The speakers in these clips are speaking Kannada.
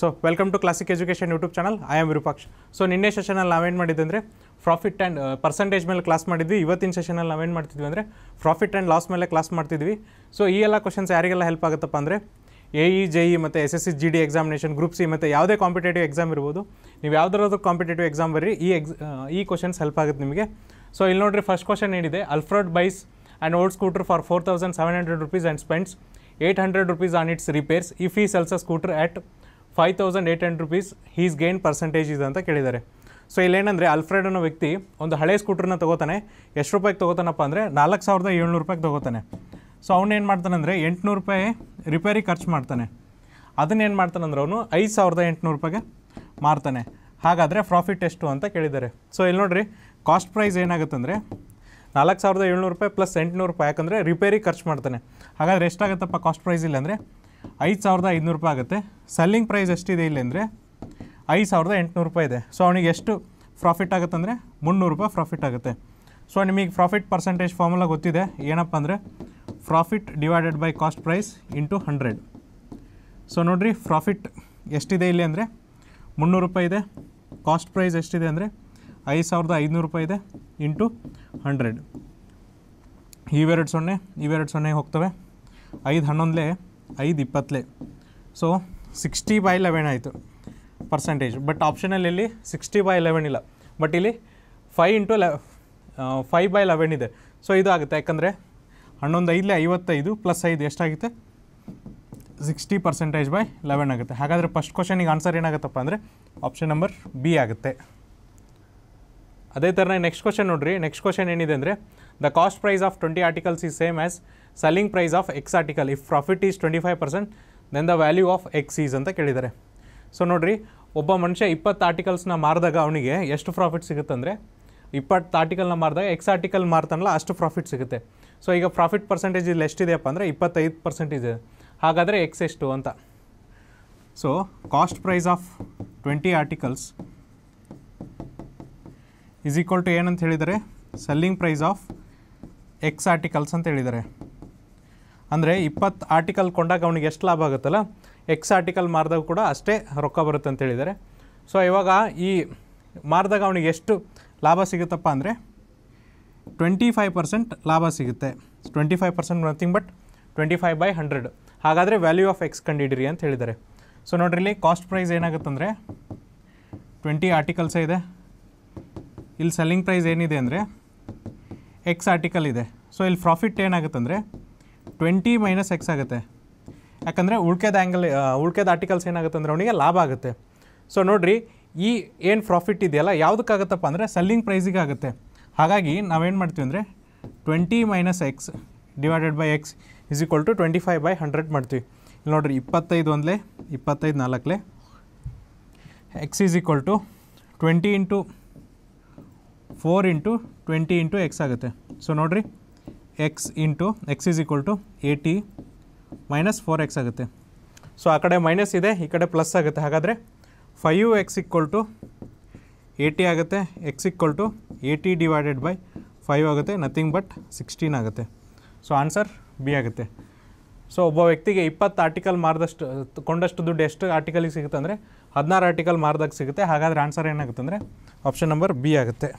so welcome to classic education YouTube channel I am Virupaksha so ನಿನ್ನೆ ಸೆಷನಲ್ಲಿ ನಾವೇನು ಮಾಡಿದ್ದೆ ಅಂದರೆ ಪ್ರಾಫಿಟ್ ಆ್ಯಂಡ್ ಪರ್ಸೆಂಟೇಜ್ ಮೇಲೆ ಕ್ಲಾಸ್ ಮಾಡಿದ್ವಿ ಇವತ್ತಿನ ಸೆಷನಲ್ಲಿ ನಾವೇನು ಮಾಡ್ತಿದ್ವಿ ಅಂದರೆ ಪ್ರಾಫಿಟ್ ಆ್ಯಂಡ್ ಲಾಸ್ ಮೇಲೆ ಕ್ಲಾಸ್ ಮಾಡ್ತಿದ್ವಿ ಸೊ ಈ ಎಲ್ಲ ಕ್ವಶನ್ಸ್ ಯಾರಿಗೆಲ್ಲ ಹೆಲ್ಪ್ ಆಗುತ್ತಪ್ಪ ಅಂದರೆ ಎ ಇ ಜೆ ಇ ಮತ್ತು S S C G D examination group C ಮತ್ತು ಯಾವುದೇ ಕಾಂಪಿಟೇಟಿವ್ ಎಕ್ಸಾಮ್ ಇರ್ಬೋದು ನೀವು ಯಾವುದರದ್ದು ಕಾಂಪಿಟೇಟಿವ್ ಎಕ್ಸಾಮ್ ಬರ್ರಿ ಈ ಎಕ್ಸ್ uh, ಈ ಕ್ವಶನ್ಸ್ ಹೆಲ್ಪ್ ಆಗುತ್ತೆ ನಿಮಗೆ ಸೊ ಇಲ್ಲಿ ನೋಡಿರಿ ಫಸ್ಟ್ ಕ್ವಶನ್ ಏನಿದೆ Alfred buys and old scooter for four thousand seven hundred rupees and spends eight hundred rupees on its repairs if he sells a scooter at five thousand eight hundred rupees his gain percentage ಇದೆ ಅಂತ ಕೇಳಿದ್ದಾರೆ ಸೊ ಇಲ್ಲೇನಂದರೆ ಅಲ್ಫ್ರೆಡ್ ಅನ್ನೋ ವ್ಯಕ್ತಿ ಒಂದು ಹಳೆ ಸ್ಕೂಟ್ರನ್ನ ತೊಗೋತಾನೆ ಎಷ್ಟು ರೂಪಾಯಿಗೆ ತೊಗೋತಾನಪ್ಪ ಅಂದರೆ ನಾಲ್ಕು ಸಾವಿರದ ಏಳ್ನೂರು ರೂಪಾಯಿಗೆ ತೊಗೋತಾನೆ ಸೊ ಏನು ಮಾಡ್ತಾನಂದರೆ ಎಂಟುನೂರು ರೂಪಾಯಿ ರಿಪೇರಿ ಖರ್ಚು ಮಾಡ್ತಾನೆ ಅದನ್ನೇನು ಮಾಡ್ತಾನಂದ್ರೆ ಅವನು ಐದು ಸಾವಿರದ ಎಂಟುನೂರು ರೂಪಾಯಿಗೆ ಮಾರ್ತಾನೆ ಹಾಗಾದರೆ ಪ್ರಾಫಿಟ್ ಎಷ್ಟು ಅಂತ ಕೇಳಿದ್ದಾರೆ ಸೊ ಇಲ್ಲಿ ನೋಡಿರಿ ಕಾಸ್ಟ್ ಪ್ರೈಸ್ ಏನಾಗುತ್ತೆ ಅಂದರೆ ನಾಲ್ಕು ಸಾವಿರದ ಏಳ್ನೂರು ರೂಪಾಯಿ ಪ್ಲಸ್ ಎಂಟುನೂರು ರೂಪಾಯಿ ಯಾಕಂದರೆ ರಿಪೇರಿ ಖರ್ಚು ಮಾಡ್ತಾನೆ ಹಾಗಾದರೆ ಎಷ್ಟಾಗುತ್ತಪ್ಪ ಕಾಸ್ಟ್ ಪ್ರೈಸ್ ಇಲ್ಲಾಂದರೆ ಐದು ಸಾವಿರದ ಐದುನೂರು ರೂಪಾಯಿ ಆಗುತ್ತೆ ಸೆಲ್ಲಿಂಗ್ ಪ್ರೈಸ್ ಎಷ್ಟಿದೆ ಇಲ್ಲಿ ಅಂದರೆ ಐದು ಸಾವಿರದ ಎಂಟುನೂರು ರೂಪಾಯಿ ಇದೆ ಸೊ ಅವನಿಗೆ ಎಷ್ಟು ಪ್ರಾಫಿಟ್ ಆಗುತ್ತೆ ಅಂದರೆ ಮುನ್ನೂರು ರೂಪಾಯಿ ಪ್ರಾಫಿಟ್ ಆಗುತ್ತೆ ಸೊ ನಿಮಗೆ ಪ್ರಾಫಿಟ್ ಪರ್ಸೆಂಟೇಜ್ ಫಾರ್ಮುಲಾ ಗೊತ್ತಿದೆ ಏನಪ್ಪ ಅಂದರೆ profit divided by cost price into hundred so ನೋಡಿರಿ ಪ್ರಾಫಿಟ್ ಎಷ್ಟಿದೆ ಇಲ್ಲಿ ಅಂದರೆ ಮುನ್ನೂರು ರೂಪಾಯಿ ಇದೆ ಕಾಸ್ಟ್ ಪ್ರೈಸ್ ಎಷ್ಟಿದೆ ಅಂದರೆ ಐದು ಸಾವಿರದ ಐದುನೂರು ರೂಪಾಯಿ ಇದೆ ಇಂಟು ಹಂಡ್ರೆಡ್ ಇವೆರಡು ಸೊನ್ನೆ ಇವೆರಡು ಸೊನ್ನೆ ಹೋಗ್ತವೆ ಐದು ಹನ್ನೊಂದಲೇ ಐದು ಇಪ್ಪತ್ತಲೇ ಸೊ ಸಿಕ್ಸ್ಟಿ ಬೈ ಲೆವೆನ್ ಆಯಿತು ಪರ್ಸೆಂಟೇಜ್ ಬಟ್ ಆಪ್ಷನಲ್ಲಿ ಇಲ್ಲಿ ಸಿಕ್ಸ್ಟಿ ಬೈ ಲೆವೆನ್ ಇಲ್ಲ ಬಟ್ ಇಲ್ಲಿ ಫೈ ಇಂಟು ಲೆ ಫೈ ಬೈ ಲೆವೆನ್ ಇದೆ ಸೊ ಇದು ಆಗುತ್ತೆ ಯಾಕಂದರೆ ಹನ್ನೊಂದು ಐದಲೇ ಐವತ್ತೈದು ಪ್ಲಸ್ ಐದು ಎಷ್ಟಾಗುತ್ತೆ ಸಿಕ್ಸ್ಟಿ ಪರ್ಸೆಂಟೇಜ್ ಬೈ ಲೆವೆನ್ ಆಗುತ್ತೆ ಹಾಗಾದರೆ ಫಸ್ಟ್ ಕ್ವಶನಿಗೆ ಆನ್ಸರ್ ಏನಾಗುತ್ತಪ್ಪ ಅಂದರೆ ಆಪ್ಷನ್ ನಂಬರ್ ಬಿ ಆಗುತ್ತೆ ಅದೇ ಥರನೇ ನೆಕ್ಸ್ಟ್ ಕ್ವಶನ್ ನೋಡ್ರಿ ನೆಕ್ಸ್ಟ್ ಕ್ವಶನ್ ಏನಿದೆ ಅಂದರೆ the cost price of twenty articles is same as selling price of x article if profit is twenty five percent then the value of x is ಅಂತ ಕೇಳಿದ್ದಾರೆ ಸೊ ನೋಡಿರಿ ಒಬ್ಬ ಮನುಷ್ಯ ಇಪ್ಪತ್ತು ಆರ್ಟಿಕಲ್ಸ್ನ ಮಾರಿದಾಗ ಅವನಿಗೆ ಎಷ್ಟು ಪ್ರಾಫಿಟ್ ಸಿಗುತ್ತಂದರೆ ಇಪ್ಪತ್ತು ಆರ್ಟಿಕಲ್ನ ಮಾರಿದಾಗ ಎಕ್ಸ್ ಆರ್ಟಿಕಲ್ ಮಾರ್ತಾನಲ್ಲ ಅಷ್ಟು ಪ್ರಾಫಿಟ್ ಸಿಗುತ್ತೆ ಸೊ ಈಗ ಪ್ರಾಫಿಟ್ ಪರ್ಸೆಂಟೇಜ್ ಇಲ್ಲಿ ಎಷ್ಟಿದೆಯಪ್ಪ ಅಂದರೆ ಇಪ್ಪತ್ತೈದು ಪರ್ಸೆಂಟೇಜ್ ಇದೆ ಹಾಗಾದರೆ ಎಕ್ಸ್ ಎಷ್ಟು ಅಂತ so cost price of twenty articles is equal to ಏನಂತ ಹೇಳಿದರೆ selling price of x articles ಅಂತ ಹೇಳಿದ್ದಾರೆ ಅಂದರೆ ಇಪ್ಪತ್ತು ಆರ್ಟಿಕಲ್ ಕೊಂಡಾಗ ಅವನಿಗೆ ಎಷ್ಟು ಲಾಭ ಆಗುತ್ತಲ್ಲ ಎಕ್ಸ್ ಆರ್ಟಿಕಲ್ ಮಾರಿದಾಗ ಕೂಡ ಅಷ್ಟೇ ರೊಕ್ಕ ಬರುತ್ತೆ ಅಂತ ಹೇಳಿದಾರೆ ಸೊ ಇವಾಗ ಈ ಮಾರಿದಾಗ ಅವನಿಗೆ ಎಷ್ಟು ಲಾಭ ಸಿಗುತ್ತಪ್ಪ ಅಂದರೆ ಟ್ವೆಂಟಿ ಫೈವ್ ಪರ್ಸೆಂಟ್ ಲಾಭ ಸಿಗುತ್ತೆ twenty five percent nothing but twenty five by hundred ಹಾಗಾದರೆ ವ್ಯಾಲ್ಯೂ ಆಫ್ ಎಕ್ಸ್ ಕಂಡಿಡಿರಿ ಅಂತ ಹೇಳಿದ್ದಾರೆ ಸೊ ನೋಡ್ರಿ ಇಲ್ಲಿ ಕಾಸ್ಟ್ ಪ್ರೈಸ್ ಏನಾಗುತ್ತೆ ಅಂದರೆ ಟ್ವೆಂಟಿ ಆರ್ಟಿಕಲ್ಸೇ ಇದೆ ಇಲ್ಲಿ ಸೆಲ್ಲಿಂಗ್ ಪ್ರೈಸ್ ಏನಿದೆ ಅಂದರೆ ಎಕ್ಸ್ ಆರ್ಟಿಕಲ್ ಇದೆ ಸೊ ಇಲ್ಲಿ ಪ್ರಾಫಿಟ್ ಏನಾಗುತ್ತೆ ಅಂದರೆ ಟ್ವೆಂಟಿ ಮೈನಸ್ ಎಕ್ಸ್ ಆಗುತ್ತೆ ಯಾಕಂದರೆ ಉಳ್ಕೆದ ಆ್ಯಂಗಲ್ ಉಳ್ಕೆದ ಆರ್ಟಿಕಲ್ಸ್ ಏನಾಗುತ್ತೆ ಅಂದರೆ ಅವನಿಗೆ ಲಾಭ ಆಗುತ್ತೆ ಸೊ ನೋಡಿರಿ ಈ ಏನು ಪ್ರಾಫಿಟ್ ಇದೆಯಲ್ಲ ಯಾವುದಕ್ಕಾಗತ್ತಪ್ಪ ಅಂದರೆ ಸೆಲ್ಲಿಂಗ್ ಪ್ರೈಸಿಗೆ ಆಗುತ್ತೆ ಹಾಗಾಗಿ ನಾವೇನು ಮಾಡ್ತೀವಿ ಅಂದರೆ twenty minus x divided by x is equal to twenty five by hundred ಮಾಡ್ತೀವಿ ಇಲ್ಲಿ ನೋಡಿರಿ ಇಪ್ಪತ್ತೈದು ಒಂದಲೇ ಇಪ್ಪತ್ತೈದು ನಾಲ್ಕಲೇ x is equal to twenty into four into twenty into x ಆಗುತ್ತೆ ಸೊ ನೋಡಿರಿ x into x is equal to eighty minus four x ಆಗುತ್ತೆ ಸೊ ಆ ಕಡೆ ಮೈನಸ್ ಇದೆ ಈ ಕಡೆ ಪ್ಲಸ್ ಆಗುತ್ತೆ ಹಾಗಾದರೆ five x equal to eighty ಆಗುತ್ತೆ x equal to eighty divided by five ಆಗುತ್ತೆ ನಥಿಂಗ್ ಬಟ್ ಸಿಕ್ಸ್ಟೀನ್ ಆಗುತ್ತೆ ಸೊ ಆನ್ಸರ್ ಬಿ ಆಗುತ್ತೆ ಸೊ ಒಬ್ಬ ವ್ಯಕ್ತಿಗೆ ಇಪ್ಪತ್ತು ಆರ್ಟಿಕಲ್ ಮಾರಿದಷ್ಟು ಕೊಂಡಷ್ಟು ದುಡ್ಡು ಎಷ್ಟು ಆರ್ಟಿಕಲಿಗೆ ಸಿಗುತ್ತೆ ಅಂದರೆ ಹದಿನಾರು ಆರ್ಟಿಕಲ್ ಮಾರ್ದಾಗ ಸಿಗುತ್ತೆ ಹಾಗಾದರೆ ಆನ್ಸರ್ ಏನಾಗುತ್ತೆ ಅಂದರೆ ಆಪ್ಷನ್ ನಂಬರ್ ಬಿ ಆಗುತ್ತೆ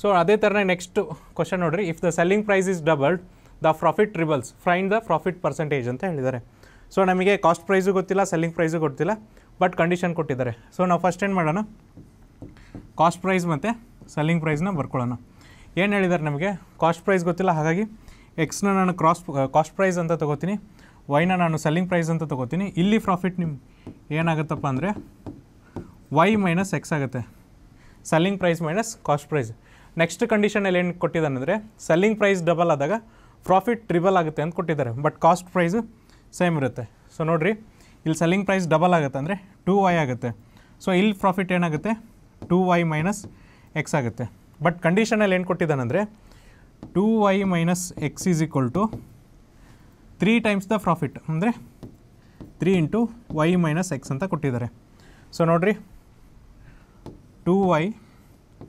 ಸೊ ಅದೇ ಥರನೇ ನೆಕ್ಸ್ಟ್ ಕ್ವಶನ್ ನೋಡಿರಿ if the selling price is doubled the profit triples ಫ್ರೈನ್ ದ ಪ್ರಾಫಿಟ್ ಪರ್ಸೆಂಟೇಜ್ ಅಂತ ಹೇಳಿದ್ದಾರೆ ಸೊ ನಮಗೆ ಕಾಸ್ಟ್ ಪ್ರೈಸು ಗೊತ್ತಿಲ್ಲ ಸೆಲ್ಲಿಂಗ್ ಪ್ರೈಸು ಗೊತ್ತಿಲ್ಲ ಬಟ್ ಕಂಡೀಷನ್ ಕೊಟ್ಟಿದ್ದಾರೆ ಸೊ ನಾವು ಫಸ್ಟ್ ಏನು ಮಾಡೋಣ ಕಾಸ್ಟ್ ಪ್ರೈಸ್ ಮತ್ತು ಸೆಲ್ಲಿಂಗ್ ಪ್ರೈಸ್ನ ಬರ್ಕೊಳ್ಳೋಣ ಏನು ಹೇಳಿದ್ದಾರೆ ನಮಗೆ ಕಾಸ್ಟ್ ಪ್ರೈಸ್ ಗೊತ್ತಿಲ್ಲ ಹಾಗಾಗಿ ಎಕ್ಸ್ನ ನಾನು ಕ್ರಾಸ್ ಕಾಸ್ಟ್ ಪ್ರೈಸ್ ಅಂತ ತೊಗೋತೀನಿ ವೈನ ನಾನು ಸೆಲ್ಲಿಂಗ್ ಪ್ರೈಸ್ ಅಂತ ತೊಗೋತೀನಿ ಇಲ್ಲಿ ಪ್ರಾಫಿಟ್ ನಿಮ್ಮ ಏನಾಗುತ್ತಪ್ಪ ಅಂದರೆ ವೈ ಮೈನಸ್ ಎಕ್ಸ್ ಆಗುತ್ತೆ selling price minus cost price next ಕಂಡೀಷನಲ್ಲಿ ಏನು ಕೊಟ್ಟಿದ್ದಾನೆ ಅಂದರೆ ಸೆಲ್ಲಿಂಗ್ ಪ್ರೈಸ್ ಡಬಲ್ ಆದಾಗ ಪ್ರಾಫಿಟ್ ಟ್ರಿಬಲ್ ಆಗುತ್ತೆ ಅಂತ ಕೊಟ್ಟಿದ್ದಾರೆ ಬಟ್ ಕಾಸ್ಟ್ ಪ್ರೈಸ್ ಸೇಮ್ ಇರುತ್ತೆ ಸೊ ನೋಡಿರಿ ಇಲ್ಲಿ ಸೆಲ್ಲಿಂಗ್ ಪ್ರೈಸ್ ಡಬಲ್ ಆಗುತ್ತೆ ಅಂದರೆ ಟೂ ವೈ ಆಗುತ್ತೆ ಸೊ ಇಲ್ಲಿ ಪ್ರಾಫಿಟ್ ಏನಾಗುತ್ತೆ ಟೂ ವೈ ಮೈನಸ್ ಎಕ್ಸ್ ಆಗುತ್ತೆ ಬಟ್ ಕಂಡೀಷನಲ್ಲಿ ಏನು ಕೊಟ್ಟಿದ್ದಾನಂದರೆ two y minus x is equal to three times the profit ಅಂದರೆ three into Y minus x ಅಂತ ಕೊಟ್ಟಿದ್ದಾರೆ ಸೊ ನೋಡಿರಿ two y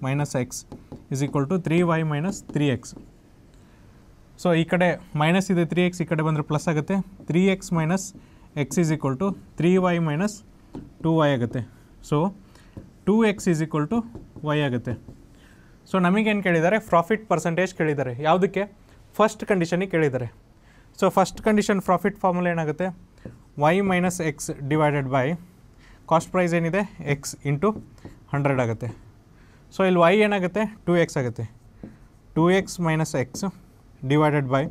minus x is equal to three y minus three x so ಈ ಕಡೆ ಮೈನಸ್ ಇದೆ ತ್ರೀ ಎಕ್ಸ್ ಈ ಕಡೆ ಬಂದರೆ ಪ್ಲಸ್ ಆಗುತ್ತೆ three x minus x is equal to three y minus two y ಆಗುತ್ತೆ so two x is equal to y ಆಗುತ್ತೆ ಸೊ ನಮಗೇನು ಕೇಳಿದ್ದಾರೆ ಪ್ರಾಫಿಟ್ ಪರ್ಸೆಂಟೇಜ್ ಕೇಳಿದ್ದಾರೆ ಯಾವುದಕ್ಕೆ ಫಸ್ಟ್ ಕಂಡೀಷನಿಗೆ ಕೇಳಿದ್ದಾರೆ so first condition profit formula ಏನಾಗುತ್ತೆ y minus x divided by cost price ಏನಿದೆ ಎಕ್ಸ್ ಇಂಟು ಹಂಡ್ರೆಡ್ ಆಗುತ್ತೆ ಸೊ ಇಲ್ಲಿ ವೈ ಏನಾಗುತ್ತೆ ಟೂ ಎಕ್ಸ್ ಆಗುತ್ತೆ two x minus x divided by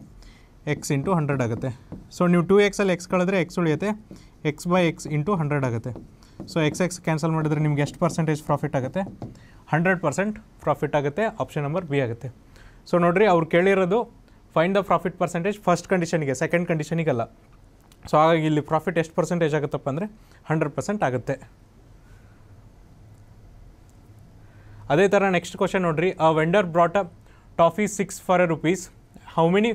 x into hundred ಆಗುತ್ತೆ ಸೊ ನೀವು ಟೂ ಎಕ್ಸಲ್ಲಿ ಎಕ್ಸ್ ಕಳೆದ್ರೆ ಎಕ್ಸ್ ಉಳಿಯುತ್ತೆ x by x into hundred ಆಗುತ್ತೆ ಸೊ ಎಕ್ಸ್ ಎಕ್ಸ್ ಕ್ಯಾನ್ಸಲ್ ಮಾಡಿದರೆ ನಿಮ್ಗೆ ಎಷ್ಟು ಪರ್ಸೆಂಟೇಜ್ ಪ್ರಾಫಿಟ್ ಆಗುತ್ತೆ ಹಂಡ್ರೆಡ್ ಪರ್ಸೆಂಟ್ ಪ್ರಾಫಿಟ್ ಆಗುತ್ತೆ ಆಪ್ಷನ್ ನಂಬರ್ ಬಿ ಆಗುತ್ತೆ ಸೊ ನೋಡಿರಿ ಅವ್ರು ಕೇಳಿರೋದು find the profit percentage first ಕಂಡೀಷನಿಗೆ ಸೆಕೆಂಡ್ ಕಂಡೀಷನಿಗೆಲ್ಲ ಸೊ ಹಾಗಾಗಿ ಇಲ್ಲಿ ಪ್ರಾಫಿಟ್ ಎಷ್ಟು ಪರ್ಸೆಂಟೇಜ್ ಆಗುತ್ತಪ್ಪ ಅಂದರೆ ಹಂಡ್ರೆಡ್ ಪರ್ಸೆಂಟ್ ಆಗುತ್ತೆ ಅದೇ ಥರ ನೆಕ್ಸ್ಟ್ ಕ್ವಶನ್ ನೋಡ್ರಿ a vendor bought up toffee six for a rupees how many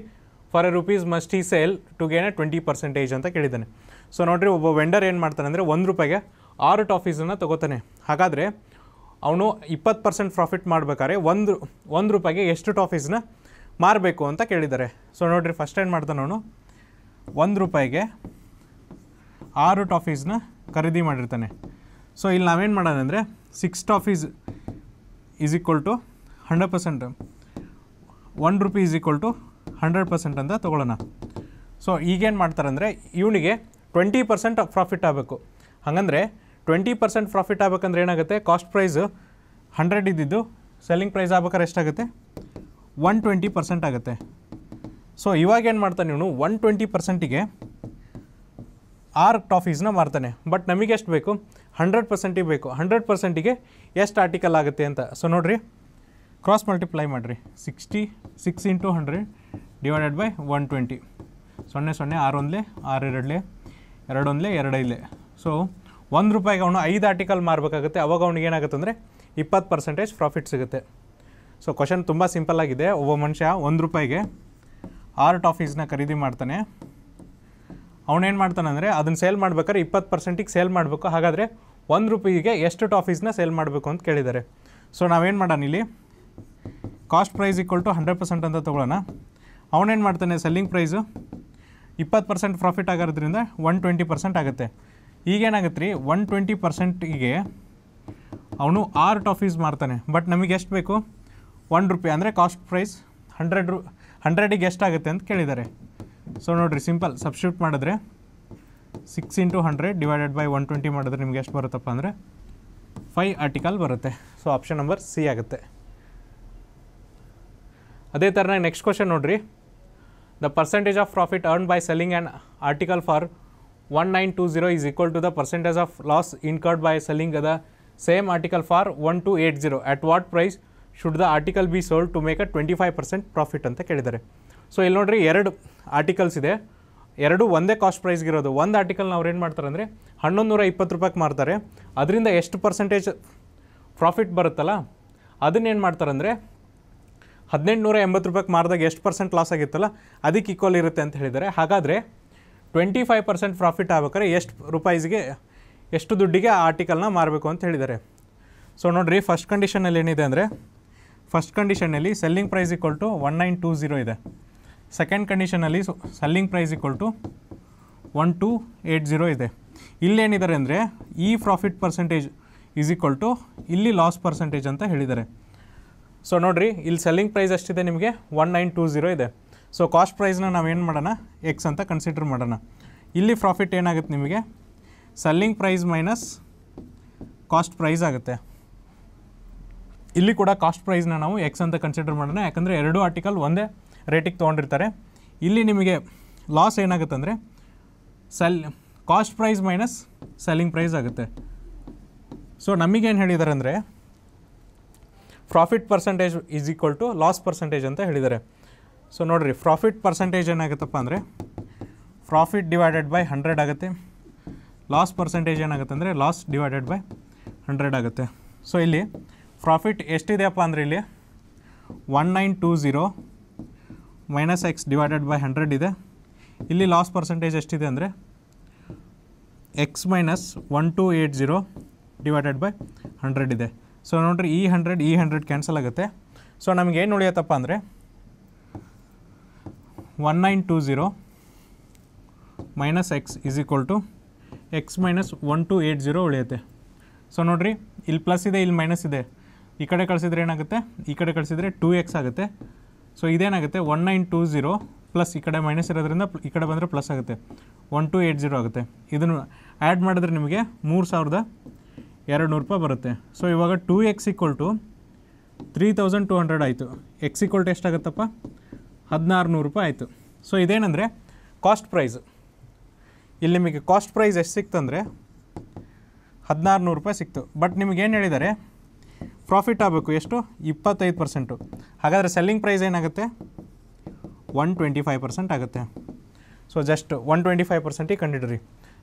for a rupees must he sell to gain a twenty percentage ಅಂತ ಕೇಳಿದ್ದಾನೆ ಸೊ ನೋಡಿರಿ ಒಬ್ಬ ವೆಂಡರ್ ಏನು ಮಾಡ್ತಾನೆ ಅಂದರೆ ಒಂದು ರೂಪಾಯಿಗೆ ಆರು ಟಾಫೀಸನ್ನು ತೊಗೋತಾನೆ ಹಾಗಾದರೆ ಅವನು ಇಪ್ಪತ್ತು ಪರ್ಸೆಂಟ್ ಪ್ರಾಫಿಟ್ ಮಾಡಬೇಕಾದ್ರೆ ಒಂದು ಒಂದು ರೂಪಾಯಿಗೆ ಎಷ್ಟು ಟಾಫೀಸ್ನ ಮಾರಬೇಕು ಅಂತ ಕೇಳಿದ್ದಾರೆ ಸೊ ನೋಡಿರಿ ಫಸ್ಟ್ ಏನು ಮಾಡ್ತಾನೆ ಅವನು ಒಂದು ರೂಪಾಯಿಗೆ ಆರು ಟಾಫೀಸನ್ನ ಖರೀದಿ ಮಾಡಿರ್ತಾನೆ ಸೊ ಇಲ್ಲಿ ನಾವೇನು ಮಾಡೋಣ ಅಂದರೆ six toffees is equal to hundred percent one rupee is equal to hundred percent ಅಂತ ತೊಗೊಳ್ಳೋಣ ಸೊ ಈಗೇನು ಮಾಡ್ತಾರೆ ಅಂದರೆ ಇವನಿಗೆ ಟ್ವೆಂಟಿ ಪರ್ಸೆಂಟ್ ಪ್ರಾಫಿಟ್ ಆಗಬೇಕು ಹಾಗಂದರೆ ಟ್ವೆಂಟಿ ಪರ್ಸೆಂಟ್ ಪ್ರಾಫಿಟ್ ಆಗಬೇಕಂದ್ರೆ ಏನಾಗುತ್ತೆ ಕಾಸ್ಟ್ ಪ್ರೈಸು ಹಂಡ್ರೆಡ್ ಇದ್ದಿದ್ದು ಸೆಲ್ಲಿಂಗ್ ಪ್ರೈಸ್ ಆಗ್ಬೇಕಾದ್ರೆ ಎಷ್ಟಾಗುತ್ತೆ ಒನ್ ಟ್ವೆಂಟಿ ಪರ್ಸೆಂಟ್ ಆಗುತ್ತೆ ಸೊ ಇವಾಗ ಏನು ಮಾಡ್ತಾನೆ ಇವನು ಒನ್ ಟ್ವೆಂಟಿ ಪರ್ಸೆಂಟಿಗೆ ಆರು ಟಾಫೀಸ್ನ ಮಾರ್ತಾನೆ ಬಟ್ ನಮಗೆ ಎಷ್ಟು ಬೇಕು ಹಂಡ್ರೆಡ್ ಪರ್ಸೆಂಟಿಗೆ ಬೇಕು ಹಂಡ್ರೆಡ್ ಪರ್ಸೆಂಟಿಗೆ ಎಷ್ಟು ಆರ್ಟಿಕಲ್ ಆಗುತ್ತೆ ಅಂತ ಸೊ ನೋಡಿರಿ ಕ್ರಾಸ್ ಮಲ್ಟಿಪ್ಲೈ ಮಾಡಿರಿ sixty six into hundred divided by one twenty ಸೊನ್ನೆ ಸೊನ್ನೆ ಆರು ಆರೊಂದಲೇ ಆರು ಎರಡಲೇ ಎರಡೊಂದಲೇ ಎರಡೈಲೇ ಸೊ ಒಂದು ರೂಪಾಯಿಗೆ ಅವನು ಐದು ಆರ್ಟಿಕಲ್ ಮಾರಬೇಕಾಗುತ್ತೆ ಅವಾಗ ಅವ್ನಿಗೆ ಏನಾಗುತ್ತೆ ಅಂದರೆ ಇಪ್ಪತ್ತು ಪರ್ಸೆಂಟೇಜ್ ಪ್ರಾಫಿಟ್ ಸಿಗುತ್ತೆ ಸೊ ಕ್ವಶನ್ ತುಂಬ ಸಿಂಪಲ್ ಆಗಿದೆ ಒಬ್ಬ ಮನುಷ್ಯ ಒಂದು ರೂಪಾಯಿಗೆ ಆರು ಟಾಫೀಸ್ನ ಖರೀದಿ ಮಾಡ್ತಾನೆ ಅವನೇನು ಅಂದರೆ ಅದನ್ನು ಸೇಲ್ ಮಾಡ್ಬೇಕಾದ್ರೆ ಇಪ್ಪತ್ತು ಪರ್ಸೆಂಟಿಗೆ ಸೇಲ್ ಮಾಡಬೇಕು ಹಾಗಾದರೆ ಒಂದು ರೂಪಾಯಿಗೆ ಎಷ್ಟು ಟಾಫೀಸ್ನ ಸೇಲ್ ಮಾಡಬೇಕು ಅಂತ ಕೇಳಿದ್ದಾರೆ ಸೊ ನಾವೇನು ಮಾಡೋಣ ಇಲ್ಲಿ cost price equal to hundred percent ಅಂತ ತೊಗೊಳ್ಳೋಣ ಅವನೇನು ಮಾಡ್ತಾನೆ ಸೆಲ್ಲಿಂಗ್ ಪ್ರೈಸು ಇಪ್ಪತ್ತು ಪರ್ಸೆಂಟ್ ಪ್ರಾಫಿಟ್ ಆಗೋದ್ರಿಂದ ಒನ್ ಟ್ವೆಂಟಿ ಪರ್ಸೆಂಟ್ ಆಗುತ್ತೆ ಈಗೇನಾಗುತ್ತೆ ರೀ ಒನ್ ಟ್ವೆಂಟಿ ಪರ್ಸೆಂಟಿಗೆ ಅವನು ಆರು ಟಾಫೀಸ್ ಮಾಡ್ತಾನೆ ಬಟ್ ನಮಗೆ ಎಷ್ಟು ಬೇಕು ಒನ್ ರುಪಿ ಅಂದರೆ ಕಾಸ್ಟ್ ಪ್ರೈಸ್ ಹಂಡ್ರೆಡ್ ರು ಹಂಡ್ರೆಡಿಗೆ ಎಷ್ಟಾಗುತ್ತೆ ಅಂತ ಕೇಳಿದ್ದಾರೆ ಸೊ ನೋಡಿರಿ ಸಿಂಪಲ್ ಸಬ್ಸ್ಟ್ಯೂಟ್ ಮಾಡಿದ್ರೆ six into hundred divided by one twenty ಮಾಡಿದ್ರೆ ನಿಮ್ಗೆ ಎಷ್ಟು ಬರುತ್ತಪ್ಪ ಅಂದರೆ ಫೈ ಆರ್ಟಿಕಲ್ ಬರುತ್ತೆ ಸೊ ಆಪ್ಷನ್ ನಂಬರ್ ಸಿ ಆಗುತ್ತೆ ಅದೇ ಥರ ನೆಕ್ಸ್ಟ್ ಕ್ವಶನ್ ನೋಡಿರಿ the percentage of profit earn by selling and article for one nine two zero is equal to the percentage of loss incurred by selling ಅದ same article for one two eight zero at what price should the article be sold to make a twenty five percent profit ಅಂತ ಕೇಳಿದ್ದಾರೆ ಸೊ ಇಲ್ಲಿ ನೋಡ್ರಿ ಎರಡು ಆರ್ಟಿಕಲ್ಸ್ ಇದೆ ಎರಡು ಒಂದೇ ಕಾಸ್ಟ್ ಪ್ರೈಸ್ಗೆ ಇರೋದು ಒಂದು ಆರ್ಟಿಕಲ್ನ ಅವ್ರು ಏನು ಮಾಡ್ತಾರೆ ಅಂದರೆ ಹನ್ನೊಂದು ನೂರ ಇಪ್ಪತ್ತು ರೂಪಾಯಿಗೆ ಮಾರ್ತಾರೆ ಅದರಿಂದ ಎಷ್ಟು ಪರ್ಸೆಂಟೇಜ್ ಪ್ರಾಫಿಟ್ ಬರುತ್ತಲ್ಲ ಅದನ್ನೇನು ಮಾಡ್ತಾರೆ ಅಂದರೆ ನೂರ ಎಂಬತ್ತು ರೂಪಾಯಿಗೆ ಮಾರಿದಾಗ ಎಷ್ಟು ಪರ್ಸೆಂಟ್ ಲಾಸ್ ಆಗಿತ್ತಲ್ಲ ಅದಕ್ಕೆ ಈಕ್ವಲ್ ಇರುತ್ತೆ ಅಂತ ಹೇಳಿದ್ದಾರೆ ಹಾಗಾದರೆ ಟ್ವೆಂಟಿ ಫೈವ್ ಪರ್ಸೆಂಟ್ ಪ್ರಾಫಿಟ್ ಆಗ್ಬೇಕಾದ್ರೆ ಎಷ್ಟು ರೂಪಾಯಿಸ್ಗೆ ಎಷ್ಟು ದುಡ್ಡಿಗೆ ಆ ಆರ್ಟಿಕಲ್ನ ಮಾರಬೇಕು ಅಂತ ಹೇಳಿದ್ದಾರೆ ಸೊ ನೋಡಿರಿ ಫಸ್ಟ್ ಕಂಡೀಷನಲ್ಲಿ ಏನಿದೆ ಅಂದರೆ ಫಸ್ಟ್ ಕಂಡೀಷನಲ್ಲಿ selling price equal to one nine two zero ಇದೆ ಸೆಕೆಂಡ್ ಕಂಡೀಷನಲ್ಲಿ selling price equal to one two eight zero ಇದೆ ಇಲ್ಲೇನಿದ್ದಾರೆ ಅಂದರೆ ಈ profit percentage is equal to ಇಲ್ಲಿ ಲಾಸ್ ಪರ್ಸೆಂಟೇಜ್ ಅಂತ ಹೇಳಿದ್ದಾರೆ ಸೊ ನೋಡಿರಿ ಇಲ್ಲಿ ಸೆಲ್ಲಿಂಗ್ ಪ್ರೈಸ್ ಅಷ್ಟಿದೆ ನಿಮಗೆ ಒನ್ ನೈನ್ ಟೂ ಜೀರೋ ಇದೆ ಸೊ ಕಾಸ್ಟ್ ಪ್ರೈಸ್ನ ನಾವೇನು ಮಾಡೋಣ ಎಕ್ಸ್ ಅಂತ ಕನ್ಸಿಡರ್ ಮಾಡೋಣ ಇಲ್ಲಿ ಪ್ರಾಫಿಟ್ ಏನಾಗುತ್ತೆ ನಿಮಗೆ selling price minus cost price ಆಗುತ್ತೆ ಇಲ್ಲಿ ಕೂಡ ಕಾಸ್ಟ್ ಪ್ರೈಸ್ನ ನಾವು ಎಕ್ಸ್ ಅಂತ ಕನ್ಸಿಡರ್ ಮಾಡೋಣ ಯಾಕಂದರೆ ಎರಡೂ ಆರ್ಟಿಕಲ್ ಒಂದೇ ರೇಟಿಗೆ ತೊಗೊಂಡಿರ್ತಾರೆ ಇಲ್ಲಿ ನಿಮಗೆ ಲಾಸ್ ಏನಾಗುತ್ತೆ ಅಂದರೆ sell cost price minus selling price ಆಗುತ್ತೆ ಸೊ ನಮಗೇನು ಹೇಳಿದ್ದಾರೆ ಅಂದರೆ profit percentage is equal to loss percentage ಅಂತ ಹೇಳಿದ್ದಾರೆ ಸೊ ನೋಡಿರಿ ಪ್ರಾಫಿಟ್ ಪರ್ಸೆಂಟೇಜ್ ಏನಾಗುತ್ತಪ್ಪ ಅಂದರೆ ಪ್ರಾಫಿಟ್ ಡಿವೈಡೆಡ್ ಬೈ ಹಂಡ್ರೆಡ್ ಆಗುತ್ತೆ ಲಾಸ್ ಪರ್ಸೆಂಟೇಜ್ ಏನಾಗುತ್ತೆ ಅಂದರೆ ಲಾಸ್ ಡಿವೈಡೆಡ್ ಬೈ ಹಂಡ್ರೆಡ್ ಆಗುತ್ತೆ ಸೊ ಇಲ್ಲಿ ಪ್ರಾಫಿಟ್ ಎಷ್ಟಿದೆಯಪ್ಪ ಅಂದರೆ ಇಲ್ಲಿ one nine two zero minus x divided by hundred ಇದೆ ಇಲ್ಲಿ ಲಾಸ್ ಪರ್ಸೆಂಟೇಜ್ ಎಷ್ಟಿದೆ ಅಂದರೆ x minus one two eight zero divided by hundred ಇದೆ ಸೊ ನೋಡ್ರಿ ಈ ಹಂಡ್ರೆಡ್ ಈ ಹಂಡ್ರೆಡ್ ಕ್ಯಾನ್ಸಲ್ ಆಗುತ್ತೆ ಸೊ ನಮಗೆ ಏನು ಉಳಿಯತ್ತಪ್ಪ ಅಂದರೆ one nine two zero minus x is equal to x minus one two eight zero ಉಳಿಯುತ್ತೆ ಸೊ ನೋಡಿರಿ ಇಲ್ಲಿ ಪ್ಲಸ್ ಇದೆ ಇಲ್ಲಿ ಮೈನಸ್ ಇದೆ ಈ ಕಡೆ ಕಳಿಸಿದ್ರೆ ಏನಾಗುತ್ತೆ ಈ ಕಡೆ ಕಳಿಸಿದ್ರೆ ಟೂ ಎಕ್ಸ್ ಆಗುತ್ತೆ ಸೊ ಇದೇನಾಗುತ್ತೆ one nine two zero plus ಈ ಕಡೆ ಮೈನಸ್ ಇರೋದ್ರಿಂದ ಈ ಕಡೆ ಬಂದರೆ ಪ್ಲಸ್ ಆಗುತ್ತೆ ಒನ್ ಟು ಏಯ್ಟ್ ಜೀರೋ ಆಗುತ್ತೆ ಇದನ್ನು ಆ್ಯಡ್ ಮಾಡಿದ್ರೆ ನಿಮಗೆ ಮೂರು ಸಾವಿರದ ಎರಡು ನೂರು ರೂಪಾಯಿ ಬರುತ್ತೆ ಸೊ ಇವಾಗ two x equal to three thousand two hundred ಆಯಿತು ಎಕ್ಸ್ ಈಕ್ವಲ್ ಟು ಎಷ್ಟಾಗುತ್ತಪ್ಪ ಹದಿನಾರು ನೂರು ರೂಪಾಯಿ ಆಯಿತು ಸೊ ಇದೇನಂದರೆ ಕಾಸ್ಟ್ ಪ್ರೈಸ್ ಇಲ್ಲಿ ನಿಮಗೆ ಕಾಸ್ಟ್ ಪ್ರೈಸ್ ಎಷ್ಟು ಸಿಕ್ತಂದರೆ ಹದಿನಾರು ನೂರು ರೂಪಾಯಿ ಸಿಕ್ತು ಬಟ್ ನಿಮಗೇನು ಹೇಳಿದ್ದಾರೆ ಪ್ರಾಫಿಟ್ ಆಗಬೇಕು ಎಷ್ಟು ಇಪ್ಪತ್ತೈದು ಪರ್ಸೆಂಟು ಹಾಗಾದರೆ ಸೆಲ್ಲಿಂಗ್ ಪ್ರೈಸ್ ಏನಾಗುತ್ತೆ ಒನ್ ಟ್ವೆಂಟಿ ಫೈವ್ ಪರ್ಸೆಂಟ್ ಆಗುತ್ತೆ so just one twenty five ಪರ್ಸೆಂಟಿಗೆ ಕಂಡಿಡ್ರಿ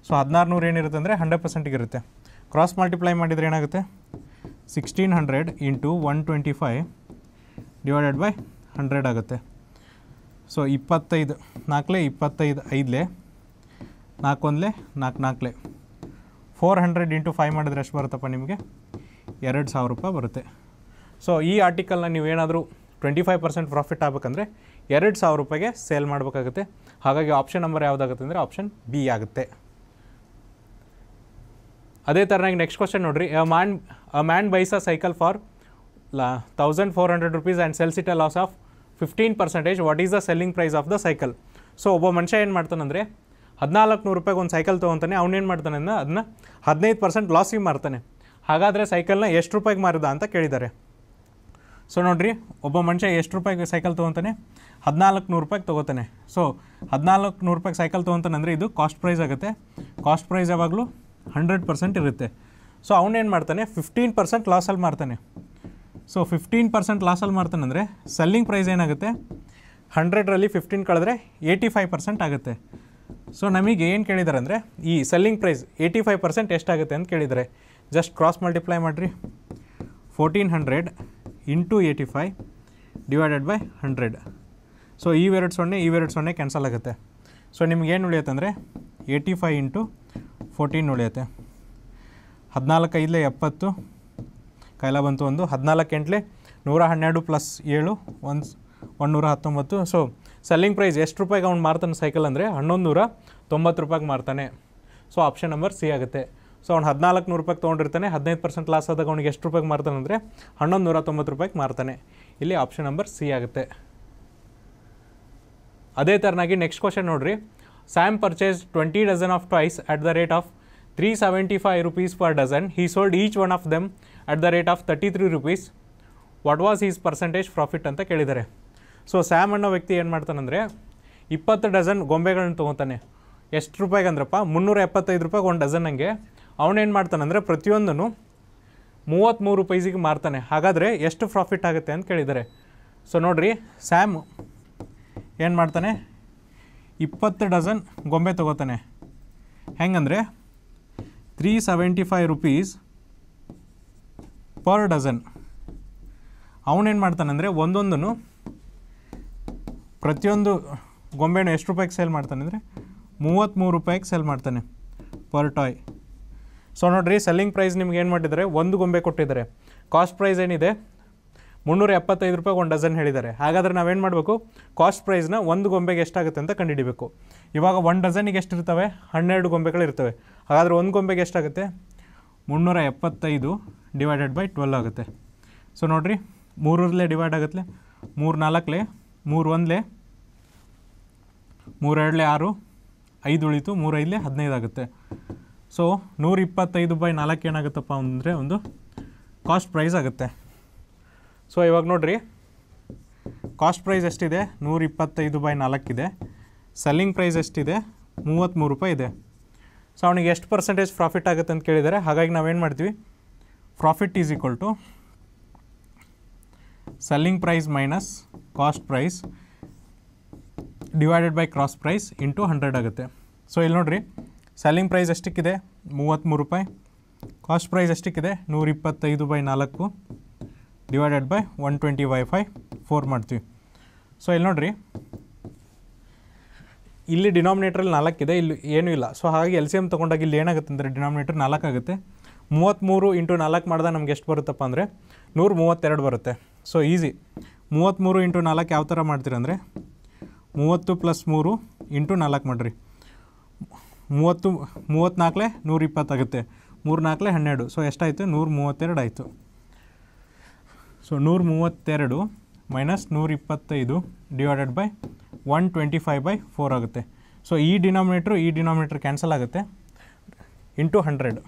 ಸೊ ಹದಿನಾರು ನೂರು ಏನಿರುತ್ತೆ ಅಂದರೆ ಹಂಡ್ರೆಡ್ ಪರ್ಸೆಂಟಿಗೆ ಇರುತ್ತೆ ಕ್ರಾಸ್ ಮಲ್ಟಿಪ್ಲೈ ಮಾಡಿದರೆ ಏನಾಗುತ್ತೆ sixteen hundred into one twenty five divided by hundred ಆಗುತ್ತೆ ಸೊ ಇಪ್ಪತ್ತೈದು ನಾಲ್ಕಲೆ ಇಪ್ಪತ್ತೈದು ಐದಲೆ ನಾಲ್ಕೊಂದಲೆ ನಾಲ್ಕು ನಾಲ್ಕಲೆ ಫೋರ್ ಹಂಡ್ರೆಡ್ ಇಂಟು ಫೈವ್ ಮಾಡಿದ್ರೆ ಎಷ್ಟು ಬರುತ್ತಪ್ಪ ನಿಮಗೆ ಎರಡು ಸಾವಿರ ರೂಪಾಯಿ ಬರುತ್ತೆ ಸೊ ಈ ಆರ್ಟಿಕಲ್ನ ನೀವೇನಾದರೂ ಟ್ವೆಂಟಿ ಫೈವ್ ಪರ್ಸೆಂಟ್ ಪ್ರಾಫಿಟ್ ಆಗಬೇಕಂದ್ರೆ ಎರಡು ಸಾವಿರ ರೂಪಾಯಿಗೆ ಸೇಲ್ ಮಾಡಬೇಕಾಗುತ್ತೆ ಹಾಗಾಗಿ ಆಪ್ಷನ್ ನಂಬರ್ ಯಾವುದಾಗುತ್ತೆ ಅಂದರೆ ಆಪ್ಷನ್ ಬಿ ಆಗುತ್ತೆ ಅದೇ ಥರನಾಗಿ ನೆಕ್ಸ್ಟ್ ಕ್ವಶನ್ ನೋಡಿರಿ a man a man buys a cycle for ಲಾ thousand four hundred rupees and sells it a loss of fifteen percentage what is the selling price of the cycle so ಒಬ್ಬ ಮನುಷ್ಯ ಏನು ಮಾಡ್ತಾನಂದರೆ ಹದಿನಾಲ್ಕು ನೂರು ರೂಪಾಯಿಗೆ ಒಂದು ಸೈಕಲ್ ತೊಗೊತಾನೆ ಅವನೇನು ಮಾಡ್ತಾನೆ ಅಂದರೆ ಅದನ್ನ ಹದಿನೈದು ಪರ್ಸೆಂಟ್ ಲಾಸಿಗೆ ಮಾಡ್ತಾನೆ ಹಾಗಾದರೆ ಸೈಕಲ್ನ ಎಷ್ಟು ರೂಪಾಯಿಗೆ ಮಾರಿದ ಅಂತ ಕೇಳಿದ್ದಾರೆ ಸೊ ನೋಡಿರಿ ಒಬ್ಬ ಮನುಷ್ಯ ಎಷ್ಟು ರೂಪಾಯಿಗೆ ಸೈಕಲ್ ತೊಗೊತಾನೆ ಹದಿನಾಲ್ಕು ನೂರು ರೂಪಾಯಿಗೆ ತೊಗೋತಾನೆ ಸೊ ಹದಿನಾಲ್ಕು ನೂರು ರೂಪಾಯಿಗೆ ಸೈಕಲ್ ತೊಗೊತಾನಂದರೆ ಇದು ಕಾಸ್ಟ್ ಪ್ರೈಸ್ ಆಗುತ್ತೆ ಕಾಸ್ಟ್ ಪ್ರೈಸ್ ಯಾವಾಗಲೂ ಹಂಡ್ರೆಡ್ ಪರ್ಸೆಂಟ್ ಇರುತ್ತೆ ಸೊ ಅವನೇನು ಮಾಡ್ತಾನೆ ಫಿಫ್ಟೀನ್ ಪರ್ಸೆಂಟ್ ಲಾಸಲ್ಲಿ ಮಾಡ್ತಾನೆ ಸೊ ಫಿಫ್ಟೀನ್ ಪರ್ಸೆಂಟ್ ಲಾಸಲ್ಲಿ ಅಂದರೆ ಸೆಲ್ಲಿಂಗ್ ಪ್ರೈಸ್ ಏನಾಗುತ್ತೆ ಹಂಡ್ರೆಡ್ರಲ್ಲಿ ಫಿಫ್ಟೀನ್ ಕಳೆದ್ರೆ ಏಯ್ಟಿ ಫೈವ್ ಪರ್ಸೆಂಟ್ ಆಗುತ್ತೆ ಸೊ ನಮಗೆ ಏನು ಕೇಳಿದ್ದಾರೆ ಅಂದರೆ ಈ selling price eighty five percent ಎಷ್ಟಾಗುತ್ತೆ ಅಂತ ಕೇಳಿದರೆ ಜಸ್ಟ್ ಕ್ರಾಸ್ ಮಲ್ಟಿಪ್ಲೈ ಮಾಡಿರಿ fourteen hundred into eighty five divided by hundred so ಇವೆರಡು ಸೊನ್ನೆ ಇವೆರಡು ಸೊನ್ನೆ ಕ್ಯಾನ್ಸಲ್ ಆಗುತ್ತೆ ಸೊ ನಿಮ್ಗೇನು ಉಳಿಯುತ್ತೆ ಅಂದರೆ ಏಯ್ಟಿ ಫೈ ಇಂಟು ಫೋರ್ಟೀನ್ ಉಳಿಯುತ್ತೆ ಹದಿನಾಲ್ಕು ಎಪ್ಪತ್ತು ಕೈಲ ಬಂತು ಒಂದು ಹದಿನಾಲ್ಕು ಎಂಟಲೆ ನೂರ ಹನ್ನೆರಡು ಪ್ಲಸ್ ಏಳು ಒಂದು ಒಂದು ನೂರ ಹತ್ತೊಂಬತ್ತು ಸೊ ಸೆಲ್ಲಿಂಗ್ ಪ್ರೈಸ್ ಎಷ್ಟು ರೂಪಾಯಿಗೆ ಅವ್ನು ಮಾರ್ತಾನೆ ಸೈಕಲ್ ಅಂದರೆ ಹನ್ನೊಂದು ನೂರ ತೊಂಬತ್ತು ರೂಪಾಯಿಗೆ ಮಾರ್ತಾನೆ ಸೊ ಆಪ್ಷನ್ ನಂಬರ್ ಸಿ ಆಗುತ್ತೆ ಸೊ ಅವ್ನು ಹದಿನಾಲ್ಕು ನೂರು ರೂಪಾಯಿಗೆ ತೊಗೊಂಡಿರ್ತಾನೆ ಹದಿನೈದು ಪರ್ಸೆಂಟ್ ಲಾಸ್ ಆದಾಗ ಅವ್ನಿಗೆ ಎಷ್ಟು ರೂಪಾಯಿಗೆ ಮಾರ್ತಾನೆ ಅಂದರೆ ಹನ್ನೊಂದು ನೂರ ತೊಂಬತ್ತು ರೂಪಾಯಿಗೆ ಮಾರ್ತಾನೆ ಇಲ್ಲಿ ಆಪ್ಷನ್ ನಂಬರ್ ಸಿ ಆಗುತ್ತೆ ಅದೇ ಥರನಾಗಿ ನೆಕ್ಸ್ಟ್ ಕ್ವಶನ್ ನೋಡಿರಿ Sam purchase twenty dozen of toys at the rate of three seventy five rupees per dozen he sold each one of them at the rate of thirty three rupees what was is percentage profit ಅಂತ ಕೇಳಿದ್ದಾರೆ ಸೊ ಸ್ಯಾಮ್ ಅನ್ನೋ ವ್ಯಕ್ತಿ ಏನು ಮಾಡ್ತಾನಂದರೆ ಇಪ್ಪತ್ತು ಡಜನ್ ಗೊಂಬೆಗಳನ್ನ ತೊಗೊತಾನೆ ಎಷ್ಟು ರೂಪಾಯಿಗೆ ಅಂದ್ರಪ್ಪ ಮುನ್ನೂರ ಎಪ್ಪತ್ತೈದು ರೂಪಾಯಿಗೆ ಒಂದು ಡಜನ್ ಹಂಗೆ ಅವನೇನು ಅಂದರೆ ಪ್ರತಿಯೊಂದನ್ನು ಮೂವತ್ತ್ಮೂರು ಪೈಸಿಗೆ ಮಾರ್ತಾನೆ ಹಾಗಾದರೆ ಎಷ್ಟು ಪ್ರಾಫಿಟ್ ಆಗುತ್ತೆ ಅಂತ ಕೇಳಿದ್ದಾರೆ ಸೊ ನೋಡಿರಿ ಸ್ಯಾಮ್ ಏನು ಮಾಡ್ತಾನೆ ಇಪ್ಪತ್ತು ಡಜನ್ ಗೊಂಬೆ ತೊಗೋತಾನೆ ಹೆಂಗಂದರೆ three seventy five rupees per dozen ಅವನೇನು ಅಂದರೆ ಒಂದೊಂದನ್ನು ಪ್ರತಿಯೊಂದು ಗೊಂಬೆನೂ ಎಷ್ಟು ರೂಪಾಯಿಗೆ ಸೇಲ್ ಮಾಡ್ತಾನೆ ಅಂದರೆ ಮೂವತ್ತ್ಮೂರು ರೂಪಾಯಿಗೆ ಸೇಲ್ ಮಾಡ್ತಾನೆ ಪರ್ ಟಾಯ್ ಸೊ ನೋಡಿರಿ ಸೆಲ್ಲಿಂಗ್ ಪ್ರೈಸ್ ನಿಮ್ಗೆ ಏನು ಮಾಡಿದ್ದಾರೆ ಒಂದು ಗೊಂಬೆ ಕೊಟ್ಟಿದ್ದಾರೆ ಕಾಸ್ಟ್ ಪ್ರೈಸ್ ಏನಿದೆ ಮುನ್ನೂರ ಎಪ್ಪತ್ತೈದು ರೂಪಾಯಿ ಒಂದು ಡಜನ್ ಹೇಳಿದ್ದಾರೆ ಹಾಗಾದರೆ ನಾವೇನು ಮಾಡಬೇಕು ಕಾಸ್ಟ್ ಪ್ರೈಸ್ನ ಒಂದು ಗೊಂಬೆಗೆ ಎಷ್ಟಾಗುತ್ತೆ ಅಂತ ಕಂಡುಹಿಡಿಬೇಕು ಇವಾಗ ಒಂದು ಡಜನಿಗೆ ಎಷ್ಟಿರ್ತವೆ ಹನ್ನೆರಡು ಗೊಂಬೆಗಳಿರ್ತವೆ ಹಾಗಾದರೆ ಒಂದು ಗೊಂಬೆಗೆ ಎಷ್ಟಾಗುತ್ತೆ ಮುನ್ನೂರ ಎಪ್ಪತ್ತೈದು ಡಿವೈಡೆಡ್ ಬೈ ಟ್ವೆಲ್ ಆಗುತ್ತೆ ಸೊ ನೋಡಿರಿ ಮೂರರಲ್ಲೇ ಡಿವೈಡ್ ಆಗುತ್ತೆ ಮೂರು ನಾಲ್ಕಲೆ ಮೂರು ಒಂದಲೇ ಮೂರೆರಡಲೆ ಆರು ಐದು ಉಳಿತು ಮೂರೈದಲೇ ಹದಿನೈದು ಆಗುತ್ತೆ ಸೊ ನೂರ ಇಪ್ಪತ್ತೈದು ಬೈ ನಾಲ್ಕು ಏನಾಗುತ್ತಪ್ಪ ಅಂದರೆ ಒಂದು ಕಾಸ್ಟ್ ಪ್ರೈಸ್ ಆಗುತ್ತೆ ಸೊ ಇವಾಗ ನೋಡಿರಿ ಕಾಸ್ಟ್ ಪ್ರೈಸ್ ಎಷ್ಟಿದೆ ನೂರ ಇಪ್ಪತ್ತೈದು ಬೈ ನಾಲ್ಕಿದೆ ಸೆಲ್ಲಿಂಗ್ ಪ್ರೈಸ್ ಎಷ್ಟಿದೆ ಮೂವತ್ತ್ಮೂರು ರೂಪಾಯಿ ಇದೆ ಸೊ ಅವನಿಗೆ ಎಷ್ಟು ಪರ್ಸೆಂಟೇಜ್ ಪ್ರಾಫಿಟ್ ಆಗುತ್ತೆ ಅಂತ ಕೇಳಿದರೆ ಹಾಗಾಗಿ ನಾವೇನು ಮಾಡ್ತೀವಿ profit is equal to selling price minus cost price divided by cross price into hundred ಆಗುತ್ತೆ ಸೊ ಇಲ್ಲಿ ನೋಡಿರಿ ಸೆಲ್ಲಿಂಗ್ ಪ್ರೈಸ್ ಎಷ್ಟಕ್ಕಿದೆ ಮೂವತ್ತ್ಮೂರು ರೂಪಾಯಿ ಕಾಸ್ಟ್ ಪ್ರೈಸ್ ಎಷ್ಟಕ್ಕಿದೆ ಇಪ್ಪತ್ತೈದು ಬೈ ನಾಲ್ಕು divided by one twenty by five four ಮಾಡ್ತೀವಿ ಸೊ ಇಲ್ಲಿ ನೋಡಿರಿ ಇಲ್ಲಿ ಡಿನಾಮಿನೇಟ್ರಲ್ಲಿ ನಾಲ್ಕಿದೆ ಇಲ್ಲಿ ಏನೂ ಇಲ್ಲ ಸೊ ಹಾಗಾಗಿ ಎಲ್ ಸಿ ಎಮ್ ತೊಗೊಂಡಾಗ ಇಲ್ಲಿ ಏನಾಗುತ್ತೆ ಅಂದರೆ ಡಿನಾಮಿನೇಟರ್ ಆಗುತ್ತೆ ಮೂವತ್ತ್ಮೂರು ಇಂಟು ನಾಲ್ಕು ಮಾಡಿದಾಗ ನಮ್ಗೆ ಎಷ್ಟು ಬರುತ್ತಪ್ಪ ಅಂದರೆ ನೂರು ಮೂವತ್ತೆರಡು ಬರುತ್ತೆ ಸೊ ಈಸಿ ಮೂವತ್ತ್ಮೂರು ಇಂಟು ನಾಲ್ಕು ಯಾವ ಥರ ಮಾಡ್ತೀರಂದರೆ ಮೂವತ್ತು ಪ್ಲಸ್ ಮೂರು ಇಂಟು ನಾಲ್ಕು ಮಾಡಿರಿ ಮೂವತ್ತು ಮೂವತ್ತ್ನಾಲ್ಕಲೆ ನೂರ ಇಪ್ಪತ್ತಾಗುತ್ತೆ ಮೂರು ನಾಲ್ಕಲೆ ಹನ್ನೆರಡು ಸೊ ಎಷ್ಟಾಯಿತು ನೂರ ಮೂವತ್ತೆರಡು ಆಯಿತು ಸೊ ನೂರ ಮೂವತ್ತೆರಡು ಮೈನಸ್ ನೂರ ಇಪ್ಪತ್ತೈದು divided by one twenty five by four ಆಗುತ್ತೆ ಸೊ ಈ ಡಿನಾಮಿನೇಟ್ರು ಈ ಡಿನಾಮಿನೇಟ್ರ್ ಕ್ಯಾನ್ಸಲ್ ಆಗುತ್ತೆ into hundred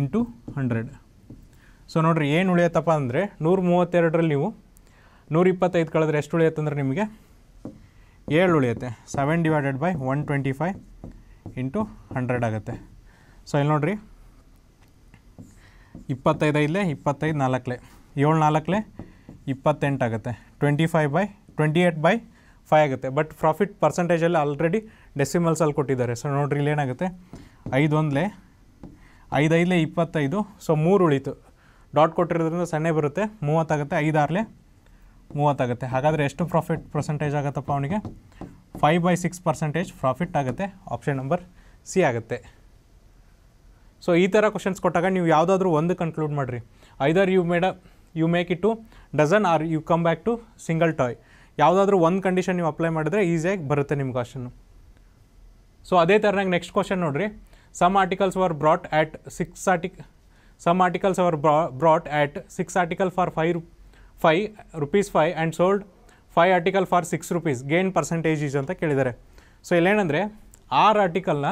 into hundred so ನೋಡಿರಿ ಏನು ಉಳಿಯತ್ತಪ್ಪ ಅಂದರೆ ನೂರ ಮೂವತ್ತೆರಡರಲ್ಲಿ ನೀವು ನೂರ ಇಪ್ಪತ್ತೈದು ಕಳೆದ್ರೆ ಎಷ್ಟು ಉಳಿಯತ್ತಂದ್ರೆ ನಿಮಗೆ ಏಳು ಉಳಿಯುತ್ತೆ seven divided by one twenty five into hundred ಆಗುತ್ತೆ ಸೊ ಇಲ್ಲಿ ನೋಡಿರಿ ಇಪ್ಪತ್ತೈದು ಐದಲೇ ಇಪ್ಪತ್ತೈದು ನಾಲ್ಕಲೆ ಏಳು ನಾಲ್ಕಲೆ ಇಪ್ಪತ್ತೆಂಟು ಆಗುತ್ತೆ twenty five by twenty eight by five ಆಗುತ್ತೆ ಬಟ್ ಪ್ರಾಫಿಟ್ ಪರ್ಸೆಂಟೇಜಲ್ಲಿ ಆಲ್ರೆಡಿ ಡೆಸಿಮಲ್ಸಲ್ಲಿ ಕೊಟ್ಟಿದ್ದಾರೆ ಸೊ ನೋಡಿರಿ ಏನಾಗುತ್ತೆ ಐದು ಒಂದಲೇ ಐದೈದಲೇ ಇಪ್ಪತ್ತೈದು ಸೊ ಮೂರು ಉಳೀತು ಡಾಟ್ ಕೊಟ್ಟಿರೋದ್ರಿಂದ ಸೊನ್ನೆ ಬರುತ್ತೆ ಮೂವತ್ತಾಗುತ್ತೆ ಐದಾರಲೆ ಮೂವತ್ತಾಗುತ್ತೆ ಹಾಗಾದರೆ ಎಷ್ಟು ಪ್ರಾಫಿಟ್ ಪರ್ಸೆಂಟೇಜ್ ಆಗುತ್ತಪ್ಪ ಅವನಿಗೆ five by six percentage profit ಆಗುತ್ತೆ ಆಪ್ಷನ್ ನಂಬರ್ ಸಿ ಆಗುತ್ತೆ ಸೊ ಈ ಥರ ಕ್ವಶನ್ಸ್ ಕೊಟ್ಟಾಗ ನೀವು ಯಾವುದಾದ್ರೂ ಒಂದು ಕನ್ಕ್ಲೂಡ್ ಮಾಡಿರಿ either you made you make it to dozen or you come back to single toy ಯಾವುದಾದ್ರೂ ಒಂದು ಕಂಡೀಷನ್ ನೀವು ಅಪ್ಲೈ ಮಾಡಿದ್ರೆ ಈಸಿಯಾಗಿ ಬರುತ್ತೆ ನಿಮ್ಮ ಕ್ವಶನ್ನು ಸೊ ಅದೇ ಥರನಾಗಿ ನೆಕ್ಸ್ಟ್ ಕ್ವಶನ್ ನೋಡಿರಿ some articles were brought at six article some articles were bro brought at six article for five five rupees five and sold five article for six rupees gain percentage is ಅಂತ ಕೇಳಿದ್ದಾರೆ ಸೊ ಇಲ್ಲೇನಂದರೆ ಆರು ಆರ್ಟಿಕಲ್ನ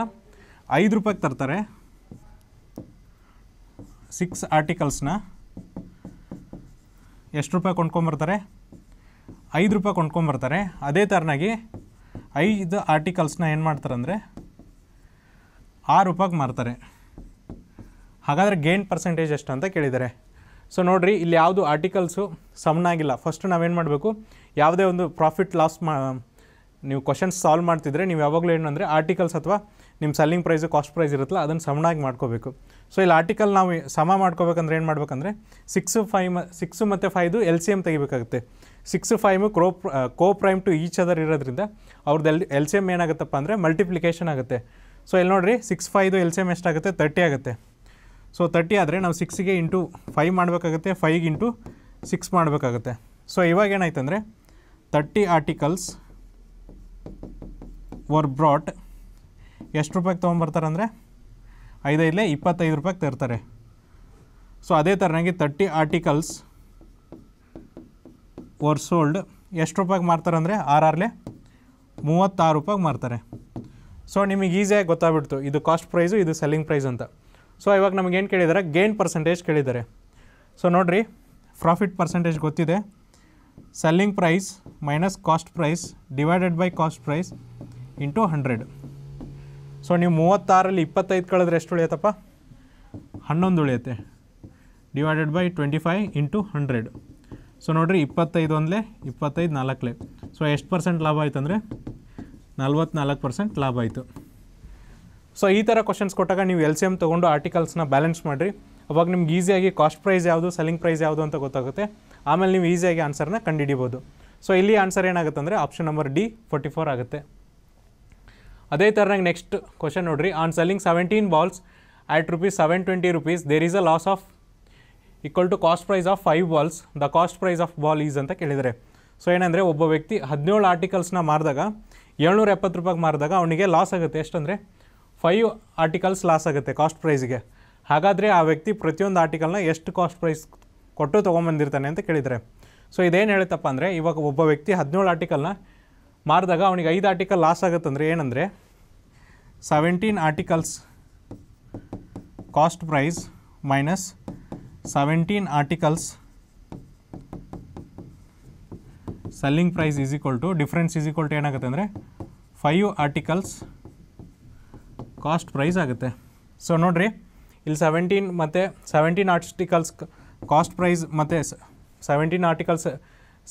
ಐದು ರೂಪಾಯಿಗೆ ತರ್ತಾರೆ ಸಿಕ್ಸ್ ಆರ್ಟಿಕಲ್ಸ್ನ ಎಷ್ಟು ರೂಪಾಯಿ ಕೊಂಡ್ಕೊಂಬರ್ತಾರೆ ಐದು ರೂಪಾಯಿ ಕೊಂಡ್ಕೊಂಬರ್ತಾರೆ ಅದೇ ಥರನಾಗಿ ಐದು ಆರ್ಟಿಕಲ್ಸ್ನ ಏನು ಮಾಡ್ತಾರೆ ಅಂದರೆ ಆರು ರೂಪಾಯಿಗೆ ಮಾರ್ತಾರೆ ಹಾಗಾದರೆ ಗೇನ್ ಪರ್ಸೆಂಟೇಜ್ ಎಷ್ಟು ಅಂತ ಕೇಳಿದ್ದಾರೆ ಸೊ ನೋಡಿರಿ ಇಲ್ಲಿ ಯಾವುದು ಆರ್ಟಿಕಲ್ಸು ಸಮನಾಗಿಲ್ಲ ಫಸ್ಟ್ ನಾವೇನು ಮಾಡಬೇಕು ಯಾವುದೇ ಒಂದು ಪ್ರಾಫಿಟ್ ಲಾಸ್ ಮಾ ನೀವು ಕ್ವಶನ್ಸ್ ಸಾಲ್ವ್ ಮಾಡ್ತಿದ್ರೆ ನೀವು ಯಾವಾಗಲೂ ಏನು ಅಂದರೆ ಆರ್ಟಿಕಲ್ಸ್ ಅಥವಾ ನಿಮ್ಮ ಸೆಲ್ಲಿಂಗ್ ಪ್ರೈಸು ಕಾಸ್ಟ್ ಪ್ರೈಸ್ ಇರುತ್ತಲ್ಲ ಅದನ್ನು ಸಮನಾಗಿ ಮಾಡ್ಕೋಬೇಕು ಸೊ ಇಲ್ಲಿ ಆರ್ಟಿಕಲ್ ನಾವು ಸಮ ಮಾಡ್ಕೋಬೇಕಂದ್ರೆ ಏನು ಮಾಡ್ಬೇಕಂದ್ರೆ ಸಿಕ್ಸು ಫೈವ್ ಸಿಕ್ಸು ಮತ್ತು ಫೈದು ಎಲ್ ಸಿ ಎಮ್ ತೆಗಿಬೇಕಾಗುತ್ತೆ six five co co prime to each other ಇರೋದ್ರಿಂದ ಅವ್ರದ್ದು ಎಲ್ ಎಲ್ ಸಿ ಎಮ್ ಏನಾಗುತ್ತಪ್ಪ ಅಂದರೆ ಮಲ್ಟಿಪ್ಲಿಕೇಶನ್ ಆಗುತ್ತೆ ಸೊ ಇಲ್ಲಿ ನೋಡಿರಿ six five L C M ಎಷ್ಟಾಗುತ್ತೆ ತರ್ಟಿ ಆಗುತ್ತೆ ಸೊ ತರ್ಟಿ ಆದರೆ ನಾವು ಸಿಕ್ಸ್ಗೆ ಇಂಟು ಫೈವ್ ಮಾಡಬೇಕಾಗುತ್ತೆ ಫೈಗೆ ಇಂಟು ಸಿಕ್ಸ್ ಮಾಡಬೇಕಾಗುತ್ತೆ ಸೊ ಇವಾಗ ಅಂದರೆ ತರ್ಟಿ ಆರ್ಟಿಕಲ್ಸ್ ವರ್ ಬ್ರಾಟ್ ಎಷ್ಟು ರೂಪಾಯಿಗೆ ತೊಗೊಂಬರ್ತಾರೆ ಅಂದರೆ ಐದೈದಲೇ ಇಪ್ಪತ್ತೈದು ರೂಪಾಯಿಗೆ ತರ್ತಾರೆ ಸೊ ಅದೇ ಥರನಾಗಿ ತರ್ಟಿ ಆರ್ಟಿಕಲ್ಸ್ ವರ್ ಸೋಲ್ಡ್ ಎಷ್ಟು ರೂಪಾಯಿಗೆ ಮಾರ್ತಾರೆ ಅಂದರೆ ಆರ್ಲೆ ಮೂವತ್ತಾರು ರೂಪಾಯಿಗೆ ಮಾರ್ತಾರೆ ಸೊ ನಿಮಗೆ ಈಸಿಯಾಗಿ ಗೊತ್ತಾಗ್ಬಿಡ್ತು ಇದು ಕಾಸ್ಟ್ ಪ್ರೈಸು ಇದು ಸೆಲ್ಲಿಂಗ್ ಪ್ರೈಸ್ ಅಂತ ಸೊ ಇವಾಗ ನಮಗೇನು ಕೇಳಿದ್ದಾರೆ ಗೇನ್ ಪರ್ಸೆಂಟೇಜ್ ಕೇಳಿದ್ದಾರೆ ಸೊ ನೋಡಿರಿ ಪ್ರಾಫಿಟ್ ಪರ್ಸೆಂಟೇಜ್ ಗೊತ್ತಿದೆ selling price minus cost price divided by cost price into hundred so ನೀವು ಮೂವತ್ತಾರಲ್ಲಿ ಇಪ್ಪತ್ತೈದು ಕಳೆದ್ರೆ ಎಷ್ಟು ಉಳಿಯತ್ತಪ್ಪ ಹನ್ನೊಂದು ಉಳಿಯುತ್ತೆ divided by twenty five into hundred so ನೋಡಿರಿ ಇಪ್ಪತ್ತೈದು ಒಂದಲೇ ಇಪ್ಪತ್ತೈದು ನಾಲ್ಕಲೇ ಸೊ ಎಷ್ಟು ಪರ್ಸೆಂಟ್ ಲಾಭ ಆಯ್ತು ಅಂದರೆ ನಲ್ವತ್ನಾಲ್ಕು ಪರ್ಸೆಂಟ್ ಲಾಭ ಆಯಿತು ಸೊ ಈ ಥರ ಕ್ವಶನ್ಸ್ ಕೊಟ್ಟಾಗ ನೀವು ಎಲ್ ಸಿ ಎಮ್ ತೊಗೊಂಡು ಆರ್ಟಿಕಲ್ಸ್ನ ಬ್ಯಾಲೆನ್ಸ್ ಮಾಡಿರಿ ಅವಾಗ ನಿಮ್ಗೆ ಈಸಿಯಾಗಿ ಕಾಸ್ಟ್ ಪ್ರೈಸ್ ಯಾವುದು ಸೆಲಿಂಗ್ ಪ್ರೈಸ್ ಯಾವುದು ಅಂತ ಗೊತ್ತಾಗುತ್ತೆ ಆಮೇಲೆ ನೀವು ಈಸಿಯಾಗಿ ಆನ್ಸರ್ನ ಕಂಡುಹಿಡಿಬೋದು ಸೊ ಇಲ್ಲಿ ಆನ್ಸರ್ ಏನಾಗುತ್ತೆ ಅಂದರೆ option number D forty four ಆಗುತ್ತೆ ಅದೇ ಥರನಾಗ ನೆಕ್ಸ್ಟ್ ಕ್ವಶನ್ ನೋಡಿರಿ on selling seventeen balls at rupees seven twenty rupees there is a loss of equal to cost price of five balls the cost price of ball is ಅಂತ ಕೇಳಿದರೆ ಸೊ ಏನಂದರೆ ಒಬ್ಬ ವ್ಯಕ್ತಿ ಹದಿನೇಳು ಆರ್ಟಿಕಲ್ಸ್ನ ಮಾರಿದಾಗ ಏಳ್ನೂರ ಎಪ್ಪತ್ತು ರೂಪಾಯಿಗೆ ಮಾರಿದಾಗ ಅವನಿಗೆ ಲಾಸ್ ಆಗುತ್ತೆ ಎಷ್ಟಂದರೆ ಫೈವ್ ಆರ್ಟಿಕಲ್ಸ್ ಲಾಸ್ ಆಗುತ್ತೆ ಕಾಸ್ಟ್ ಪ್ರೈಸ್ಗೆ ಹಾಗಾದರೆ ಆ ವ್ಯಕ್ತಿ ಪ್ರತಿಯೊಂದು ಆರ್ಟಿಕಲ್ನ ಎಷ್ಟು ಕಾಸ್ಟ್ ಪ್ರೈಸ್ ಕೊಟ್ಟು ತೊಗೊಂಬಂದಿರ್ತಾನೆ ಅಂತ ಕೇಳಿದರೆ ಸೊ ಇದೇನು ಹೇಳುತ್ತಪ್ಪ ಅಂದರೆ ಇವಾಗ ಒಬ್ಬ ವ್ಯಕ್ತಿ ಹದಿನೇಳು ಆರ್ಟಿಕಲ್ನ ಮಾರಿದಾಗ ಅವನಿಗೆ ಐದು ಆರ್ಟಿಕಲ್ ಲಾಸ್ ಆಗುತ್ತಂದರೆ ಏನಂದರೆ seventeen articles cost price minus seventeen articles selling price is equal to difference is equal to ಏನಾಗುತ್ತೆ ಅಂದರೆ ಫೈವ್ ಆರ್ಟಿಕಲ್ಸ್ ಕಾಸ್ಟ್ ಪ್ರೈಸ್ ಆಗುತ್ತೆ ಸೊ ನೋಡ್ರಿ ಇಲ್ಲಿ ಸೆವೆಂಟೀನ್ ಮತ್ತು ಸೆವೆಂಟೀನ್ ಆರ್ಟಿಕಲ್ಸ್ ಕಾಸ್ಟ್ ಪ್ರೈಸ್ ಮತ್ತು ಸೆವೆಂಟೀನ್ ಆರ್ಟಿಕಲ್ಸ್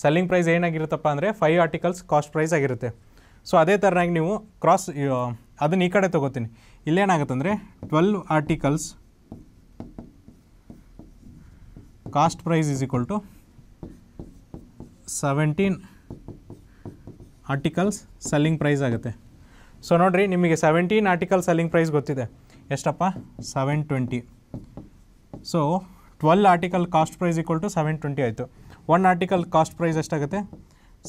ಸೆಲ್ಲಿಂಗ್ ಪ್ರೈಸ್ ಏನಾಗಿರುತ್ತಪ್ಪ ಅಂದರೆ ಫೈವ್ ಆರ್ಟಿಕಲ್ಸ್ ಕಾಸ್ಟ್ ಪ್ರೈಸ್ ಆಗಿರುತ್ತೆ ಸೊ ಅದೇ ಥರನಾಗಿ ನೀವು ಕ್ರಾಸ್ ಅದನ್ನು ಈ ಕಡೆ ತೊಗೋತೀನಿ ಇಲ್ಲೇನಾಗುತ್ತಂದರೆ twelve articles cost price is equal to seventeen articles selling price ಆಗುತ್ತೆ ಸೊ ನೋಡಿರಿ ನಿಮಗೆ ಸೆವೆಂಟೀನ್ ಆರ್ಟಿಕಲ್ ಸೆಲ್ಲಿಂಗ್ ಪ್ರೈಸ್ ಗೊತ್ತಿದೆ ಎಷ್ಟಪ್ಪ seven twenty so twelve article cost price equal to seven twenty ಆಯಿತು ಒನ್ ಆರ್ಟಿಕಲ್ ಕಾಸ್ಟ್ ಪ್ರೈಸ್ ಎಷ್ಟಾಗುತ್ತೆ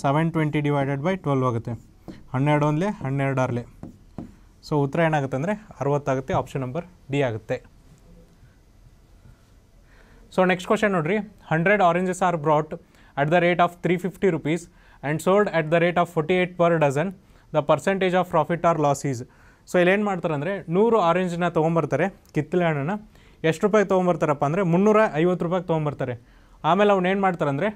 seven twenty divided by twelve ಆಗುತ್ತೆ ಹನ್ನೆರಡು ಒಂದಲೇ ಹನ್ನೆರಡರಲ್ಲೇ ಸೊ ಉತ್ತರ ಏನಾಗುತ್ತೆ ಅಂದರೆ ಅರವತ್ತಾಗುತ್ತೆ ಆಪ್ಷನ್ ನಂಬರ್ ಡಿ ಆಗುತ್ತೆ ಸೊ ನೆಕ್ಸ್ಟ್ ಕ್ವಶನ್ ನೋಡಿರಿ hundred oranges are brought at the rate of three fifty rupees and sold at the rate of forty eight per dozen the percentage of profit or loss so ಇಲ್ಲಿ ಏನು ಮಾಡ್ತಾರೆ ಅಂದರೆ ನೂರು ಆರೆಂಜನ್ನ ತೊಗೊಂಬರ್ತಾರೆ ಕಿತ್ತಲೆ ಹಣ್ಣನ್ನು ಎಷ್ಟು ರೂಪಾಯಿ ತೊಗೊಂಬರ್ತಾರಪ್ಪ ಅಂದರೆ ಮುನ್ನೂರ ಐವತ್ತು ರೂಪಾಯಿಗೆ ತೊಗೊಂಬರ್ತಾರೆ ಆಮೇಲೆ ಅವ್ನು ಏನು ಮಾಡ್ತಾರೆ ಅಂದರೆ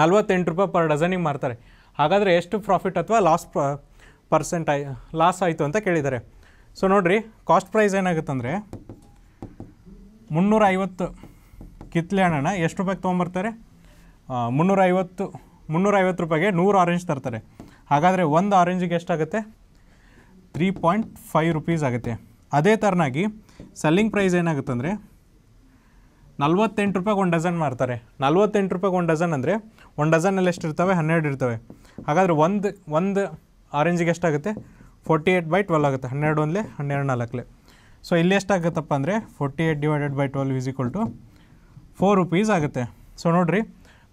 ನಲ್ವತ್ತೆಂಟು ರೂಪಾಯಿ ಪರ್ ಡಜನಿಗೆ ಮಾರ್ತಾರೆ ಹಾಗಾದರೆ ಎಷ್ಟು ಪ್ರಾಫಿಟ್ ಅಥವಾ ಲಾಸ್ ಪರ್ಸೆಂಟ್ ಆಯ್ ಲಾಸ್ ಆಯಿತು ಅಂತ ಕೇಳಿದ್ದಾರೆ ಸೊ ನೋಡಿರಿ ಕಾಸ್ಟ್ ಪ್ರೈಸ್ ಏನಾಗುತ್ತೆ ಅಂದರೆ ಮುನ್ನೂರ ಐವತ್ತು ಕಿತ್ತಲೆ ಹಣ್ಣನ್ನು ಎಷ್ಟು ರೂಪಾಯಿಗೆ ತೊಗೊಂಬರ್ತಾರೆ ಮುನ್ನೂರ ಐವತ್ತು ಮುನ್ನೂರ ಐವತ್ತು ರೂಪಾಯಿಗೆ ನೂರು ಆರೆಂಜ್ ತರ್ತಾರೆ ಹಾಗಾದರೆ ಒಂದು ಆರೆಂಜಿಗೆ ಎಷ್ಟಾಗುತ್ತೆ ತ್ರೀ ಪಾಯಿಂಟ್ ಫೈವ್ ರುಪೀಸ್ ಆಗುತ್ತೆ ಅದೇ ಥರನಾಗಿ ಸೆಲ್ಲಿಂಗ್ ಪ್ರೈಸ್ ಏನಾಗುತ್ತೆ ಅಂದರೆ ನಲ್ವತ್ತೆಂಟು ರೂಪಾಯಿಗೆ ಒಂದು ಡಜನ್ ಮಾರ್ತಾರೆ ನಲ್ವತ್ತೆಂಟು ರೂಪಾಯಿಗೆ ಒಂದು ಡಜನ್ ಅಂದರೆ ಒಂದು ಡಜನಲ್ಲಿ ಎಷ್ಟಿರ್ತವೆ ಹನ್ನೆರಡು ಇರ್ತವೆ ಹಾಗಾದರೆ ಒಂದು ಒಂದು ಆರೆಂಜಿಗೆ ಎಷ್ಟಾಗುತ್ತೆ ಫೋರ್ಟಿ ಏಯ್ಟ್ ಬೈ ಟ್ವೆಲ್ ಆಗುತ್ತೆ ಹನ್ನೆರಡು ಒಂದಲೇ ಹನ್ನೆರಡು ನಾಲ್ಕಲೆ ಸೊ ಇಲ್ಲಿ ಎಷ್ಟಾಗುತ್ತಪ್ಪ ಅಂದರೆ forty eight divided by twelve is equal to four rupees ಆಗುತ್ತೆ ಸೊ ನೋಡಿರಿ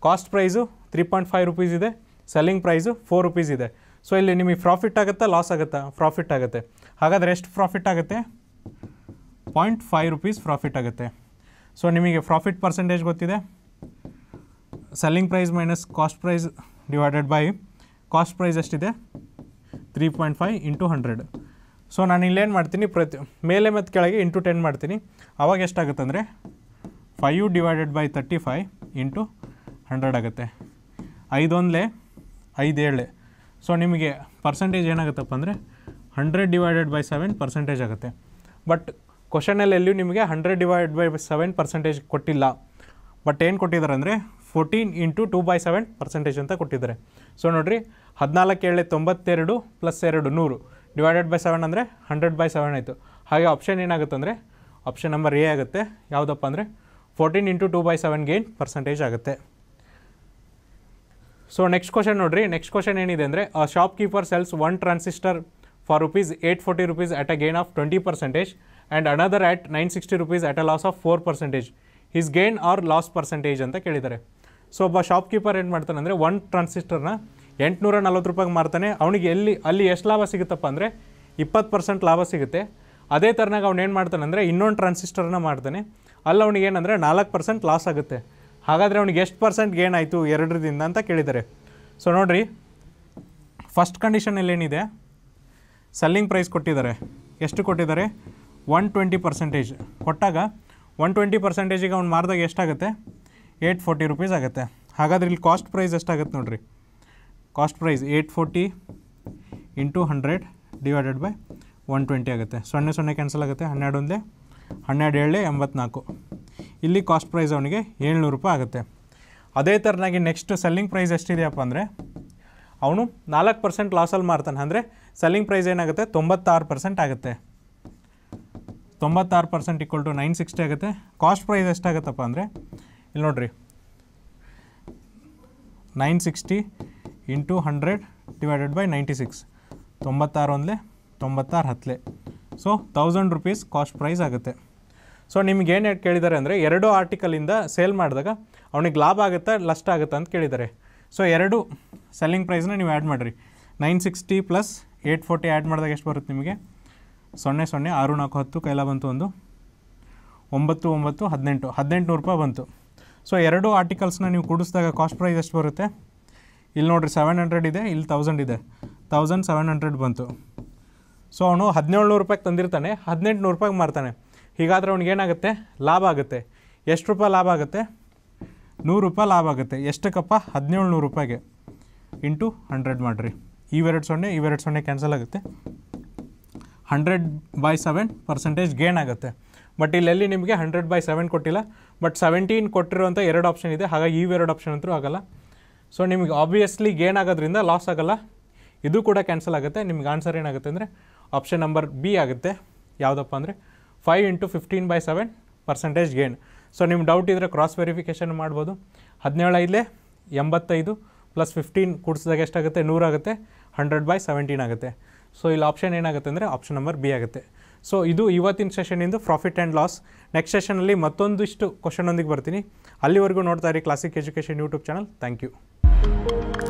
cost price three point five rupees ಇದೆ ಸೆಲ್ಲಿಂಗ್ ಪ್ರೈಸು ಫೋರ್ ರುಪೀಸ್ ಇದೆ ಸೊ ಇಲ್ಲಿ ನಿಮಗೆ ಪ್ರಾಫಿಟ್ ಆಗುತ್ತಾ ಲಾಸ್ ಆಗುತ್ತಾ ಪ್ರಾಫಿಟ್ ಆಗುತ್ತೆ ಹಾಗಾದರೆ ಎಷ್ಟು ಪ್ರಾಫಿಟ್ ಆಗುತ್ತೆ ಪಾಯಿಂಟ್ ಫೈವ್ ರುಪೀಸ್ ಪ್ರಾಫಿಟ್ ಆಗುತ್ತೆ ಸೊ ನಿಮಗೆ ಪ್ರಾಫಿಟ್ ಪರ್ಸೆಂಟೇಜ್ ಗೊತ್ತಿದೆ selling price minus cost price divided by cost price ಎಷ್ಟಿದೆ three point five into hundred so ನಾನು ಇಲ್ಲೇನು ಮಾಡ್ತೀನಿ ಪ್ರತಿ ಮೇಲೆ ಮತ್ತು ಕೆಳಗೆ ಇಂಟು ಟೆನ್ ಮಾಡ್ತೀನಿ ಅವಾಗ ಎಷ್ಟಾಗುತ್ತೆ ಅಂದರೆ five divided by thirty five into hundred ಆಗುತ್ತೆ ಐದೊಂದಲೇ ಐದೇಳೆ ಸೊ ನಿಮಗೆ ಪರ್ಸೆಂಟೇಜ್ ಏನಾಗುತ್ತಪ್ಪ ಅಂದರೆ hundred divided by seven percentage ಆಗುತ್ತೆ ಬಟ್ ಕ್ವಶನಲ್ಲಿ ಎಲ್ಲಿಯೂ ನಿಮಗೆ hundred divide by seven percentage ಕೊಟ್ಟಿಲ್ಲ ಬಟ್ ಏನು ಕೊಟ್ಟಿದ್ದಾರೆ ಅಂದರೆ fourteen into two by seven percentage ಅಂತ ಕೊಟ್ಟಿದ್ದಾರೆ ಸೊ ನೋಡಿರಿ ಹದಿನಾಲ್ಕು ಏಳೆ ತೊಂಬತ್ತೆರಡು ಪ್ಲಸ್ ಎರಡು ನೂರು ಡಿವೈಡೆಡ್ ಬೈ ಸೆವೆನ್ ಅಂದರೆ ಹಂಡ್ರೆಡ್ ಬೈ ಸೆವೆನ್ ಆಯಿತು ಹಾಗೆ ಆಪ್ಷನ್ ಏನಾಗುತ್ತೆ ಅಂದರೆ ಆಪ್ಷನ್ ನಂಬರ್ ಎ ಆಗುತ್ತೆ ಯಾವುದಪ್ಪ ಅಂದರೆ ಫೋರ್ಟೀನ್ ಇಂಟು ಟೂ ಬೈ ಸೆವೆನ್ಗೆ ಏನು ಪರ್ಸೆಂಟೇಜ್ ಆಗುತ್ತೆ ಸೊ ನೆಕ್ಸ್ಟ್ ಕ್ವಶನ್ ನೋಡ್ರಿ ನೆಕ್ಸ್ಟ್ ಕ್ವಶನ್ ಏನಿದೆ ಅಂದರೆ shopkeeper sells one transistor for rupees eight forty rupees at a gain of twenty percentage and another at nine sixty rupees at a loss of four percentage his gain or loss percentage ಅಂತ ಕೇಳಿದ್ದಾರೆ ಸೊ ಒಬ್ಬ ಶಾಪ್ ಕೀಪರ್ ಏನು ಮಾಡ್ತಾನೆ ಅಂದರೆ ಒನ್ ಟ್ರಾನ್ಸಿಸ್ಟರ್ನ ಎಂಟುನೂರ ನಲ್ವತ್ತು ರೂಪಾಯಿಗೆ ಮಾರ್ತಾನೆ ಅವನಿಗೆ ಎಲ್ಲಿ ಅಲ್ಲಿ ಎಷ್ಟು ಲಾಭ ಸಿಗುತ್ತಪ್ಪ ಅಂದರೆ ಇಪ್ಪತ್ತು ಪರ್ಸೆಂಟ್ ಲಾಭ ಸಿಗುತ್ತೆ ಅದೇ ಥರನಾಗ ಅವ್ನು ಏನು ಮಾಡ್ತಾನೆ ಅಂದರೆ ಇನ್ನೊಂದು ಟ್ರಾನ್ಸಿಸ್ಟರ್ನ ಮಾಡ್ತಾನೆ ಅಲ್ಲಿ ಅವನಿಗೆ ಏನಂದರೆ ನಾಲ್ಕು ಪರ್ಸೆಂಟ್ ಲಾಸ್ ಆಗುತ್ತೆ ಹಾಗಾದರೆ ಅವ್ನಿಗೆ ಎಷ್ಟು ಪರ್ಸೆಂಟ್ ಗೇನ್ ಆಯಿತು ಎರಡರದಿಂದ ಅಂತ ಕೇಳಿದ್ದಾರೆ ಸೊ ನೋಡಿರಿ ಫಸ್ಟ್ ಕಂಡೀಷನಲ್ಲಿ ಏನಿದೆ ಸೆಲ್ಲಿಂಗ್ ಪ್ರೈಸ್ ಕೊಟ್ಟಿದ್ದಾರೆ ಎಷ್ಟು ಕೊಟ್ಟಿದ್ದಾರೆ ಒನ್ ಟ್ವೆಂಟಿ ಪರ್ಸೆಂಟೇಜ್ ಕೊಟ್ಟಾಗ ಒನ್ ಟ್ವೆಂಟಿ ಪರ್ಸೆಂಟೇಜಿಗೆ ಅವ್ನು ಮಾರಿದಾಗ ಎಷ್ಟಾಗುತ್ತೆ ಏಯ್ಟ್ ಫೋರ್ಟಿ ರುಪೀಸ್ ಆಗುತ್ತೆ ಹಾಗಾದ್ರೆ ಇಲ್ಲಿ ಕಾಸ್ಟ್ ಪ್ರೈಸ್ ಎಷ್ಟಾಗುತ್ತೆ ನೋಡಿರಿ cost price eight forty into hundred divided by one twenty ಆಗುತ್ತೆ ಸೊನ್ನೆ ಸೊನ್ನೆ ಕ್ಯಾನ್ಸಲ್ ಆಗುತ್ತೆ ಹನ್ನೆರಡು ಒಂದೇ ಹನ್ನೆರಡು ಏಳು ಎಂಬತ್ನಾಲ್ಕು ಇಲ್ಲಿ ಕಾಸ್ಟ್ ಪ್ರೈಸ್ ಅವನಿಗೆ ಏಳ್ನೂರು ರೂಪಾಯಿ ಆಗುತ್ತೆ ಅದೇ ಥರನಾಗಿ ನೆಕ್ಸ್ಟ್ ಸೆಲ್ಲಿಂಗ್ ಪ್ರೈಸ್ ಎಷ್ಟಿದೆಯಪ್ಪ ಅಂದರೆ ಅವನು ನಾಲ್ಕು ಪರ್ಸೆಂಟ್ ಲಾಸಲ್ಲಿ ಮಾರ್ತಾನೆ ಅಂದರೆ ಸೆಲ್ಲಿಂಗ್ ಪ್ರೈಸ್ ಏನಾಗುತ್ತೆ ತೊಂಬತ್ತಾರು ಪರ್ಸೆಂಟ್ ಆಗುತ್ತೆ ತೊಂಬತ್ತಾರು percent equal to nine sixty ಆಗುತ್ತೆ ಕಾಸ್ಟ್ ಪ್ರೈಸ್ ಎಷ್ಟಾಗುತ್ತಪ್ಪ ಅಂದರೆ ಇಲ್ಲಿ ನೋಡಿರಿ nine sixty into hundred divided by ninety six ತೊಂಬತ್ತಾರು ಒಂದಲೇ ತೊಂಬತ್ತಾರು ಹತ್ತಲೇ so thousand rupees cost price ಆಗುತ್ತೆ ಸೊ ನಿಮ್ಗೆ ಏನು ಕೇಳಿದ್ದಾರೆ ಅಂದರೆ ಎರಡು ಆರ್ಟಿಕಲಿಂದ ಸೇಲ್ ಮಾಡಿದಾಗ ಅವನಿಗೆ ಲಾಭ ಆಗುತ್ತಾ ಲಸ್ಟ್ ಆಗುತ್ತಾ ಅಂತ ಕೇಳಿದ್ದಾರೆ ಸೊ ಎರಡು ಸೆಲ್ಲಿಂಗ್ ಪ್ರೈಸ್ನ ನೀವು ಆ್ಯಡ್ ಮಾಡಿರಿ nine sixty plus eight forty add ಮಾಡಿದಾಗ ಎಷ್ಟು ಬರುತ್ತೆ ನಿಮಗೆ ಸೊನ್ನೆ ಸೊನ್ನೆ ಆರು ನಾಲ್ಕು ಹತ್ತು ಕೈಲ ಬಂತು ಒಂದು ಒಂಬತ್ತು ಒಂಬತ್ತು ಹದಿನೆಂಟು ಹದಿನೆಂಟುನೂರು ರೂಪಾಯಿ ಬಂತು ಸೊ ಎರಡು ಆರ್ಟಿಕಲ್ಸ್ನ ನೀವು ಕೂಡಿಸಿದಾಗ ಕಾಸ್ಟ್ ಪ್ರೈಸ್ ಎಷ್ಟು ಬರುತ್ತೆ ಇಲ್ಲಿ ನೋಡಿರಿ ಸೆವೆನ್ ಹಂಡ್ರೆಡ್ ಇದೆ ಇಲ್ಲಿ ತೌಸಂಡ್ ಇದೆ ತೌಸಂಡ್ ಸೆವೆನ್ ಹಂಡ್ರೆಡ್ ಬಂತು ಸೊ ಅವನು ಹದಿನೇಳು ನೂರು ರೂಪಾಯಿಗೆ ತಂದಿರ್ತಾನೆ ಹದಿನೆಂಟು ನೂರು ರೂಪಾಯಿಗೆ ಮಾರ್ತಾನೆ ಹೀಗಾದರೆ ಅವ್ನಿಗೆ ಏನಾಗುತ್ತೆ ಲಾಭ ಆಗುತ್ತೆ ಎಷ್ಟು ರೂಪಾಯಿ ಲಾಭ ಆಗುತ್ತೆ ನೂರು ರೂಪಾಯಿ ಲಾಭ ಆಗುತ್ತೆ ಎಷ್ಟಕ್ಕಪ್ಪ ಹದಿನೇಳು ನೂರು ರೂಪಾಯಿಗೆ ಇಂಟು ಹಂಡ್ರೆಡ್ ಮಾಡಿರಿ ಇವೆರಡು ಸೊನ್ನೆ ಇವೆರಡು ಸೊನ್ನೆ ಕ್ಯಾನ್ಸಲ್ ಆಗುತ್ತೆ hundred by seven percentage gain ಆಗುತ್ತೆ ಬಟ್ ಇಲ್ಲೆಲ್ಲಿ ನಿಮಗೆ ಹಂಡ್ರೆಡ್ ಬೈ ಸೆವೆನ್ ಕೊಟ್ಟಿಲ್ಲ ಬಟ್ ಸೆವೆಂಟೀನ್ ಕೊಟ್ಟಿರುವಂಥ ಎರಡು ಆಪ್ಷನ್ ಇದೆ ಹಾಗಾಗಿ ಇವೆರಡು ಆಪ್ಷನ್ ಅಂತೂ ಆಗೋಲ್ಲ ಸೊ ನಿಮಗೆ ಆಬ್ವಿಯಸ್ಲಿ ಗೇನ್ ಆಗೋದ್ರಿಂದ ಲಾಸ್ ಆಗೋಲ್ಲ ಇದು ಕೂಡ ಕ್ಯಾನ್ಸಲ್ ಆಗುತ್ತೆ ನಿಮ್ಗೆ ಆನ್ಸರ್ ಏನಾಗುತ್ತೆ ಅಂದರೆ ಆಪ್ಷನ್ ನಂಬರ್ ಬಿ ಆಗುತ್ತೆ ಯಾವುದಪ್ಪ ಅಂದರೆ five into fifteen by seven percentage gain so ನಿಮ್ಮ ಡೌಟ್ ಇದ್ದರೆ ಕ್ರಾಸ್ ವೆರಿಫಿಕೇಷನ್ ಮಾಡ್ಬೋದು ಹದಿನೇಳು ಐದಲೇ ಎಂಬತ್ತೈದು ಪ್ಲಸ್ ಫಿಫ್ಟೀನ್ ಕೂಡಿಸಿದಾಗ ಎಷ್ಟಾಗುತ್ತೆ ನೂರಾಗುತ್ತೆ ಹಂಡ್ರೆಡ್ ಬೈ ಸೆವೆಂಟೀನ್ ಆಗುತ್ತೆ ಸೊ ಇಲ್ಲಿ ಆಪ್ಷನ್ ಏನಾಗುತ್ತೆ ಅಂದರೆ ಆಪ್ಷನ್ ನಂಬರ್ ಬಿ ಆಗುತ್ತೆ ಸೊ ಇದು ಇವತ್ತಿನ ಸೆಷನಿಂದು ಪ್ರಾಫಿಟ್ ಆ್ಯಂಡ್ ಲಾಸ್ ನೆಕ್ಸ್ಟ್ ಸೆಷನಲ್ಲಿ ಮತ್ತೊಂದಿಷ್ಟು ಒಂದಿಗೆ ಬರ್ತೀನಿ ಅಲ್ಲಿವರೆಗೂ ನೋಡ್ತಾ ಇರಿ classic education YouTube channel thank you